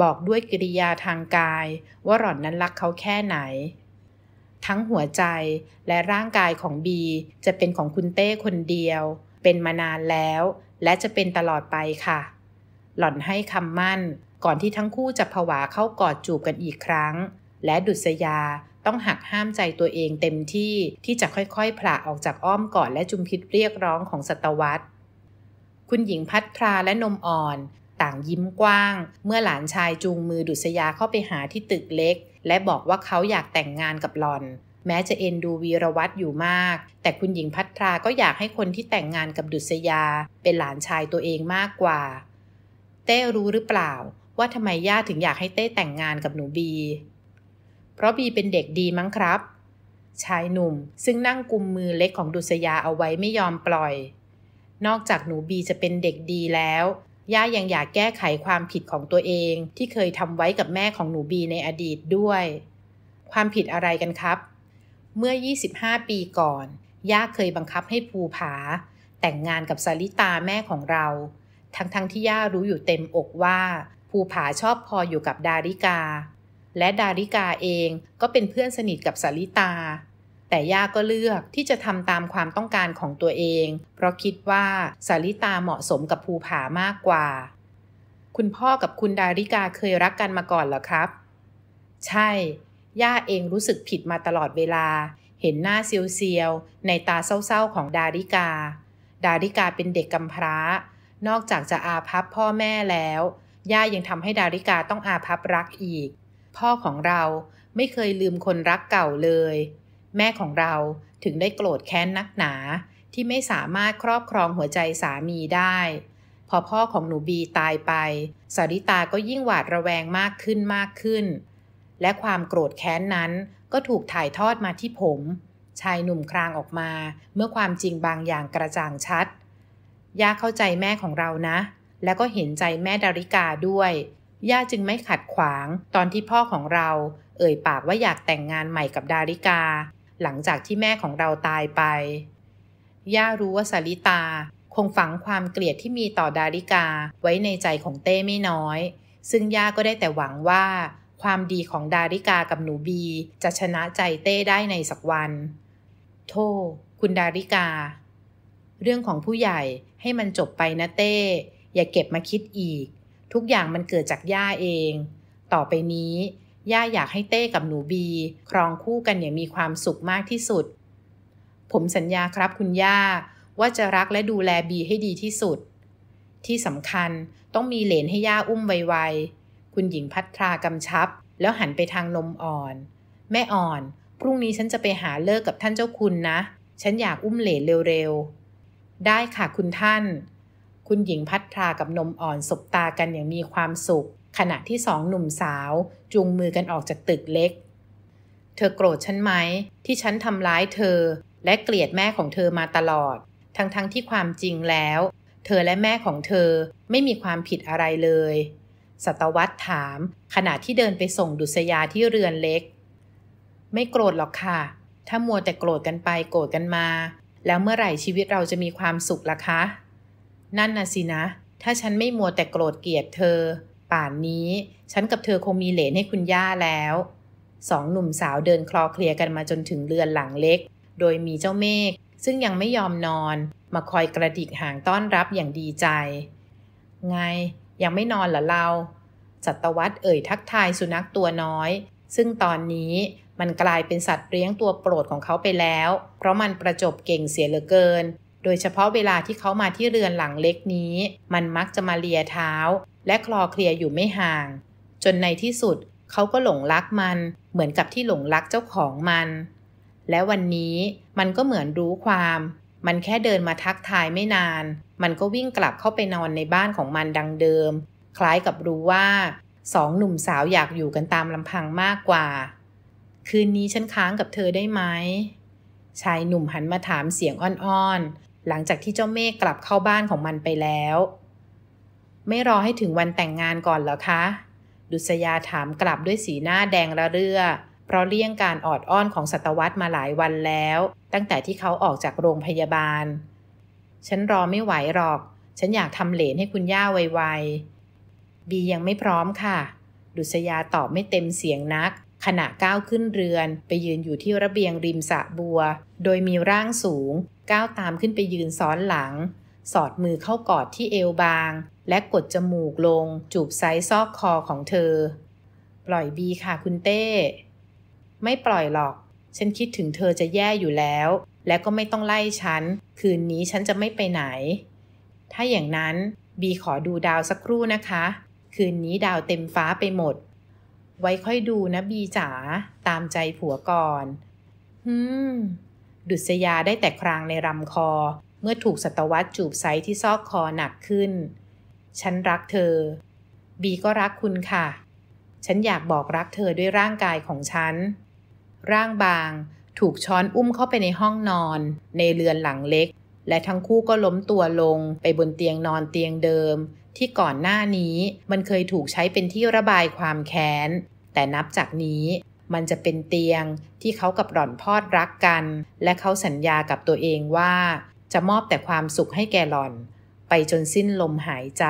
บอกด้วยกิริยาทางกาย ว่าหล่อนนั้นรักเขาแค่ไหน ทั้งหัวใจและร่างกายของบีจะเป็นของคุณเต้คนเดียว เป็นมานานแล้ว และจะเป็นตลอดไปค่ะ หล่อนให้คำมั่นก่อนที่ทั้งคู่จะผวาเข้ากอดจูบกันอีกครั้งและดุษยาต้องหักห้ามใจตัวเองเต็มที่ที่จะค่อยๆผละออกจากอ้อมกอดและจุมพิษเรียกร้องของสตวรรษคุณหญิงพัทราและนมอ่อน ต่างยิ้มกว้าง เมื่อหลานชายจูงมือดุษยาเข้าไปหาที่ตึกเล็ก และบอกว่าเขาอยากแต่งงานกับหลอน แม้จะเอ็นดูวีรวัตรอยู่มาก แต่คุณหญิงพัทราก็อยากให้คนที่แต่งงานกับดุษยา เป็นหลานชายตัวเองมากกว่า เต้รู้หรือเปล่าว่าทำไมย่าถึงอยากให้เต้แต่งงานกับหนูบีเพราะบีเป็นเด็กดีมั้งครับ ชายหนุ่มซึ่งนั่งกุมมือเล็กของดุษยาเอาไว้ไม่ยอมปล่อย นอกจากหนูบีจะเป็นเด็กดีแล้ว ย่ายังอยากแก้ไขความผิดของตัวเองที่เคยทำไว้กับแม่ของหนูบีในอดีตด้วย ความผิดอะไรกันครับ เมื่อ 25 ปีก่อน ย่าเคยบังคับให้ภูผา แต่งงานกับสาลิตาแม่ของเรา ทั้งๆทที่ย่ารู้อยู่เต็มอกว่าภูผาชอบพออยู่กับดาริกาและดาริกาเองก็เป็นเพื่อนสนิทกับสาริตา แต่ย่าก็เลือกที่จะทำตามความต้องการของตัวเอง เพราะคิดว่า สาริตาเหมาะสมกับภูผามากกว่า คุณพ่อกับคุณดาริกาเคยรักกันมาก่อนเหรอครับ ใช่ ย่าเองรู้สึกผิดมาตลอดเวลา เห็นหน้าเซียวๆในตาเศร้าๆของดาริกา ดาริกาเป็นเด็กกำพร้า นอกจากจะอาพับพ่อแม่แล้ว ย่ายังทำให้ดาริกาต้องอาพับรักอีกพ่อของเราไม่เคยลืมคนรักเก่าเลย แม่ของเราถึงได้โกรธแค้นนักหนา ที่ไม่สามารถครอบครองหัวใจสามีได้ พอพ่อของหนูบีตายไปสาริตาก็ยิ่งหวาดระแวงมากขึ้นมากขึ้น และความโกรธแค้นนั้นก็ถูกถ่ายทอดมาที่ผม ชายหนุ่มครางออกมาเมื่อความจริงบางอย่างกระจ่างชัดย่าเข้าใจแม่ของเรานะ แล้วก็เห็นใจแม่ดาริกาด้วยย่าจึงไม่ขัดขวางตอนที่พ่อของเราเอ่ยปากว่าอยากแต่งงานใหม่กับดาริกา หลังจากที่แม่ของเราตายไป ย่ารู้ว่าสาริตาคงฝังความเกลียดที่มีต่อดาริกาไว้ในใจของเต้ไม่น้อย ซึ่งย่าก็ได้แต่หวังว่า ความดีของดาริกากับหนูบีจะชนะใจเต้ได้ในสักวัน โทษคุณดาริกา เรื่องของผู้ใหญ่ให้มันจบไปนะเต้ อย่าเก็บมาคิดอีกทุกอย่างมันเกิดจากย่าเอง ต่อไปนี้ ย่าอยากให้เต้กับหนูบี ครองคู่กันอย่างมีความสุขมากที่สุด ผมสัญญาครับคุณย่า ว่าจะรักและดูแลบีให้ดีที่สุด ที่สำคัญต้องมีเหลนให้ย่าอุ้มไวๆ คุณหญิงพัทรากำชับ แล้วหันไปทางนมอ่อน แม่อ่อน พรุ่งนี้ฉันจะไปหาเลิกกับท่านเจ้าคุณนะ ฉันอยากอุ้มเหลนเร็วๆ ได้ค่ะคุณท่านคุณหญิงพัทรากับนมอ่อนสบตากันอย่างมีความสุข ขณะที่สองหนุ่มสาว จูงมือกันออกจากตึกเล็ก เธอโกรธฉันไหมที่ฉันทำร้ายเธอ และเกลียดแม่ของเธอมาตลอด ทั้งๆทที่ความจริงแล้ว เธอและแม่ของเธอไม่มีความผิดอะไรเลย สัตวัตถาม ขณะที่เดินไปส่งดุษยาที่เรือนเล็ก ไม่โกรธหรอกค่ะถ้ามัวแต่โกรธกันไปโกรธกันมา แล้วเมื่อไหร่ชีวิตเราจะมีความสุขล่ะคะนั่นน่ะสินะ ถ้าฉันไม่มัวแต่โกรธเกลียดเธอ ป่านนี้ฉันกับเธอคงมีเหลนให้คุณย่าแล้ว สองหนุ่มสาวเดินคลอเคลียกันมาจนถึงเรือนหลังเล็ก โดยมีเจ้าเมฆซึ่งยังไม่ยอมนอน มาคอยกระดิกหางต้อนรับอย่างดีใจ ไงยังไม่นอนเหรอเราจัตวัตเอ่ยทักทายสุนัขตัวน้อย ซึ่งตอนนี้มันกลายเป็นสัตว์เลี้ยงตัวโปรดของเขาไปแล้ว เพราะมันประจบเก่งเสียเหลือเกินโดยเฉพาะเวลาที่เขามาที่เรือนหลังเล็กนี้ มันมักจะมาเลียเท้า และคลอเคลียอยู่ไม่ห่าง จนในที่สุดเขาก็หลงรักมัน เหมือนกับที่หลงรักเจ้าของมัน และวันนี้มันก็เหมือนรู้ความ มันแค่เดินมาทักทายไม่นาน มันก็วิ่งกลับเข้าไปนอนในบ้านของมันดังเดิม คล้ายกับรู้ว่าสองหนุ่มสาวอยากอยู่กันตามลำพังมากกว่า คืนนี้ฉันค้างกับเธอได้ไหม ชายหนุ่มหันมาถามเสียงอ่อนหลังจากที่เจ้าเมฆกลับเข้าบ้านของมันไปแล้ว ไม่รอให้ถึงวันแต่งงานก่อนเหรอคะ ดุษยาถามกลับด้วยสีหน้าแดงระเรื่อ เพราะเลี่ยงการออดอ้อนของสัตวัษมาหลายวันแล้ว ตั้งแต่ที่เขาออกจากโรงพยาบาล ฉันรอไม่ไหวหรอก ฉันอยากทำเหลนให้คุณย่าไวๆบียังไม่พร้อมค่ะ ดุษยาตอบไม่เต็มเสียงนัก ขณะก้าวขึ้นเรือน ไปยืนอยู่ที่ระเบียงริมสะบัว โดยมีร่างสูงก้าวตามขึ้นไปยืนซ้อนหลัง สอดมือเข้ากอดที่เอวบาง และกดจมูกลง จูบไซส์ซอกคอของเธอ ปล่อยบีค่ะคุณเต้ ไม่ปล่อยหรอก ฉันคิดถึงเธอจะแย่อยู่แล้ว และก็ไม่ต้องไล่ฉัน คืนนี้ฉันจะไม่ไปไหน ถ้าอย่างนั้นบีขอดูดาวสักครู่นะคะ คืนนี้ดาวเต็มฟ้าไปหมด ไว้ค่อยดูนะบีจ๋าตามใจผัวก่อนฮึมดุษยาได้แต่ครางในรำคอ เมื่อถูกสัตวัตจูบไซที่ซอกคอหนักขึ้น ฉันรักเธอบีก็รักคุณค่ะ ฉันอยากบอกรักเธอด้วยร่างกายของฉัน ร่างบางถูกช้อนอุ้มเข้าไปในห้องนอน ในเรือนหลังเล็ก และทั้งคู่ก็ล้มตัวลงไปบนเตียงนอนเตียงเดิม ที่ก่อนหน้านี้มันเคยถูกใช้เป็นที่ระบายความแค้น แต่นับจากนี้มันจะเป็นเตียงที่เขากับหล่อนพอดรักกัน และเขาสัญญากับตัวเองว่า จะมอบแต่ความสุขให้แก่หล่อน ไปจนสิ้นลมหายใจ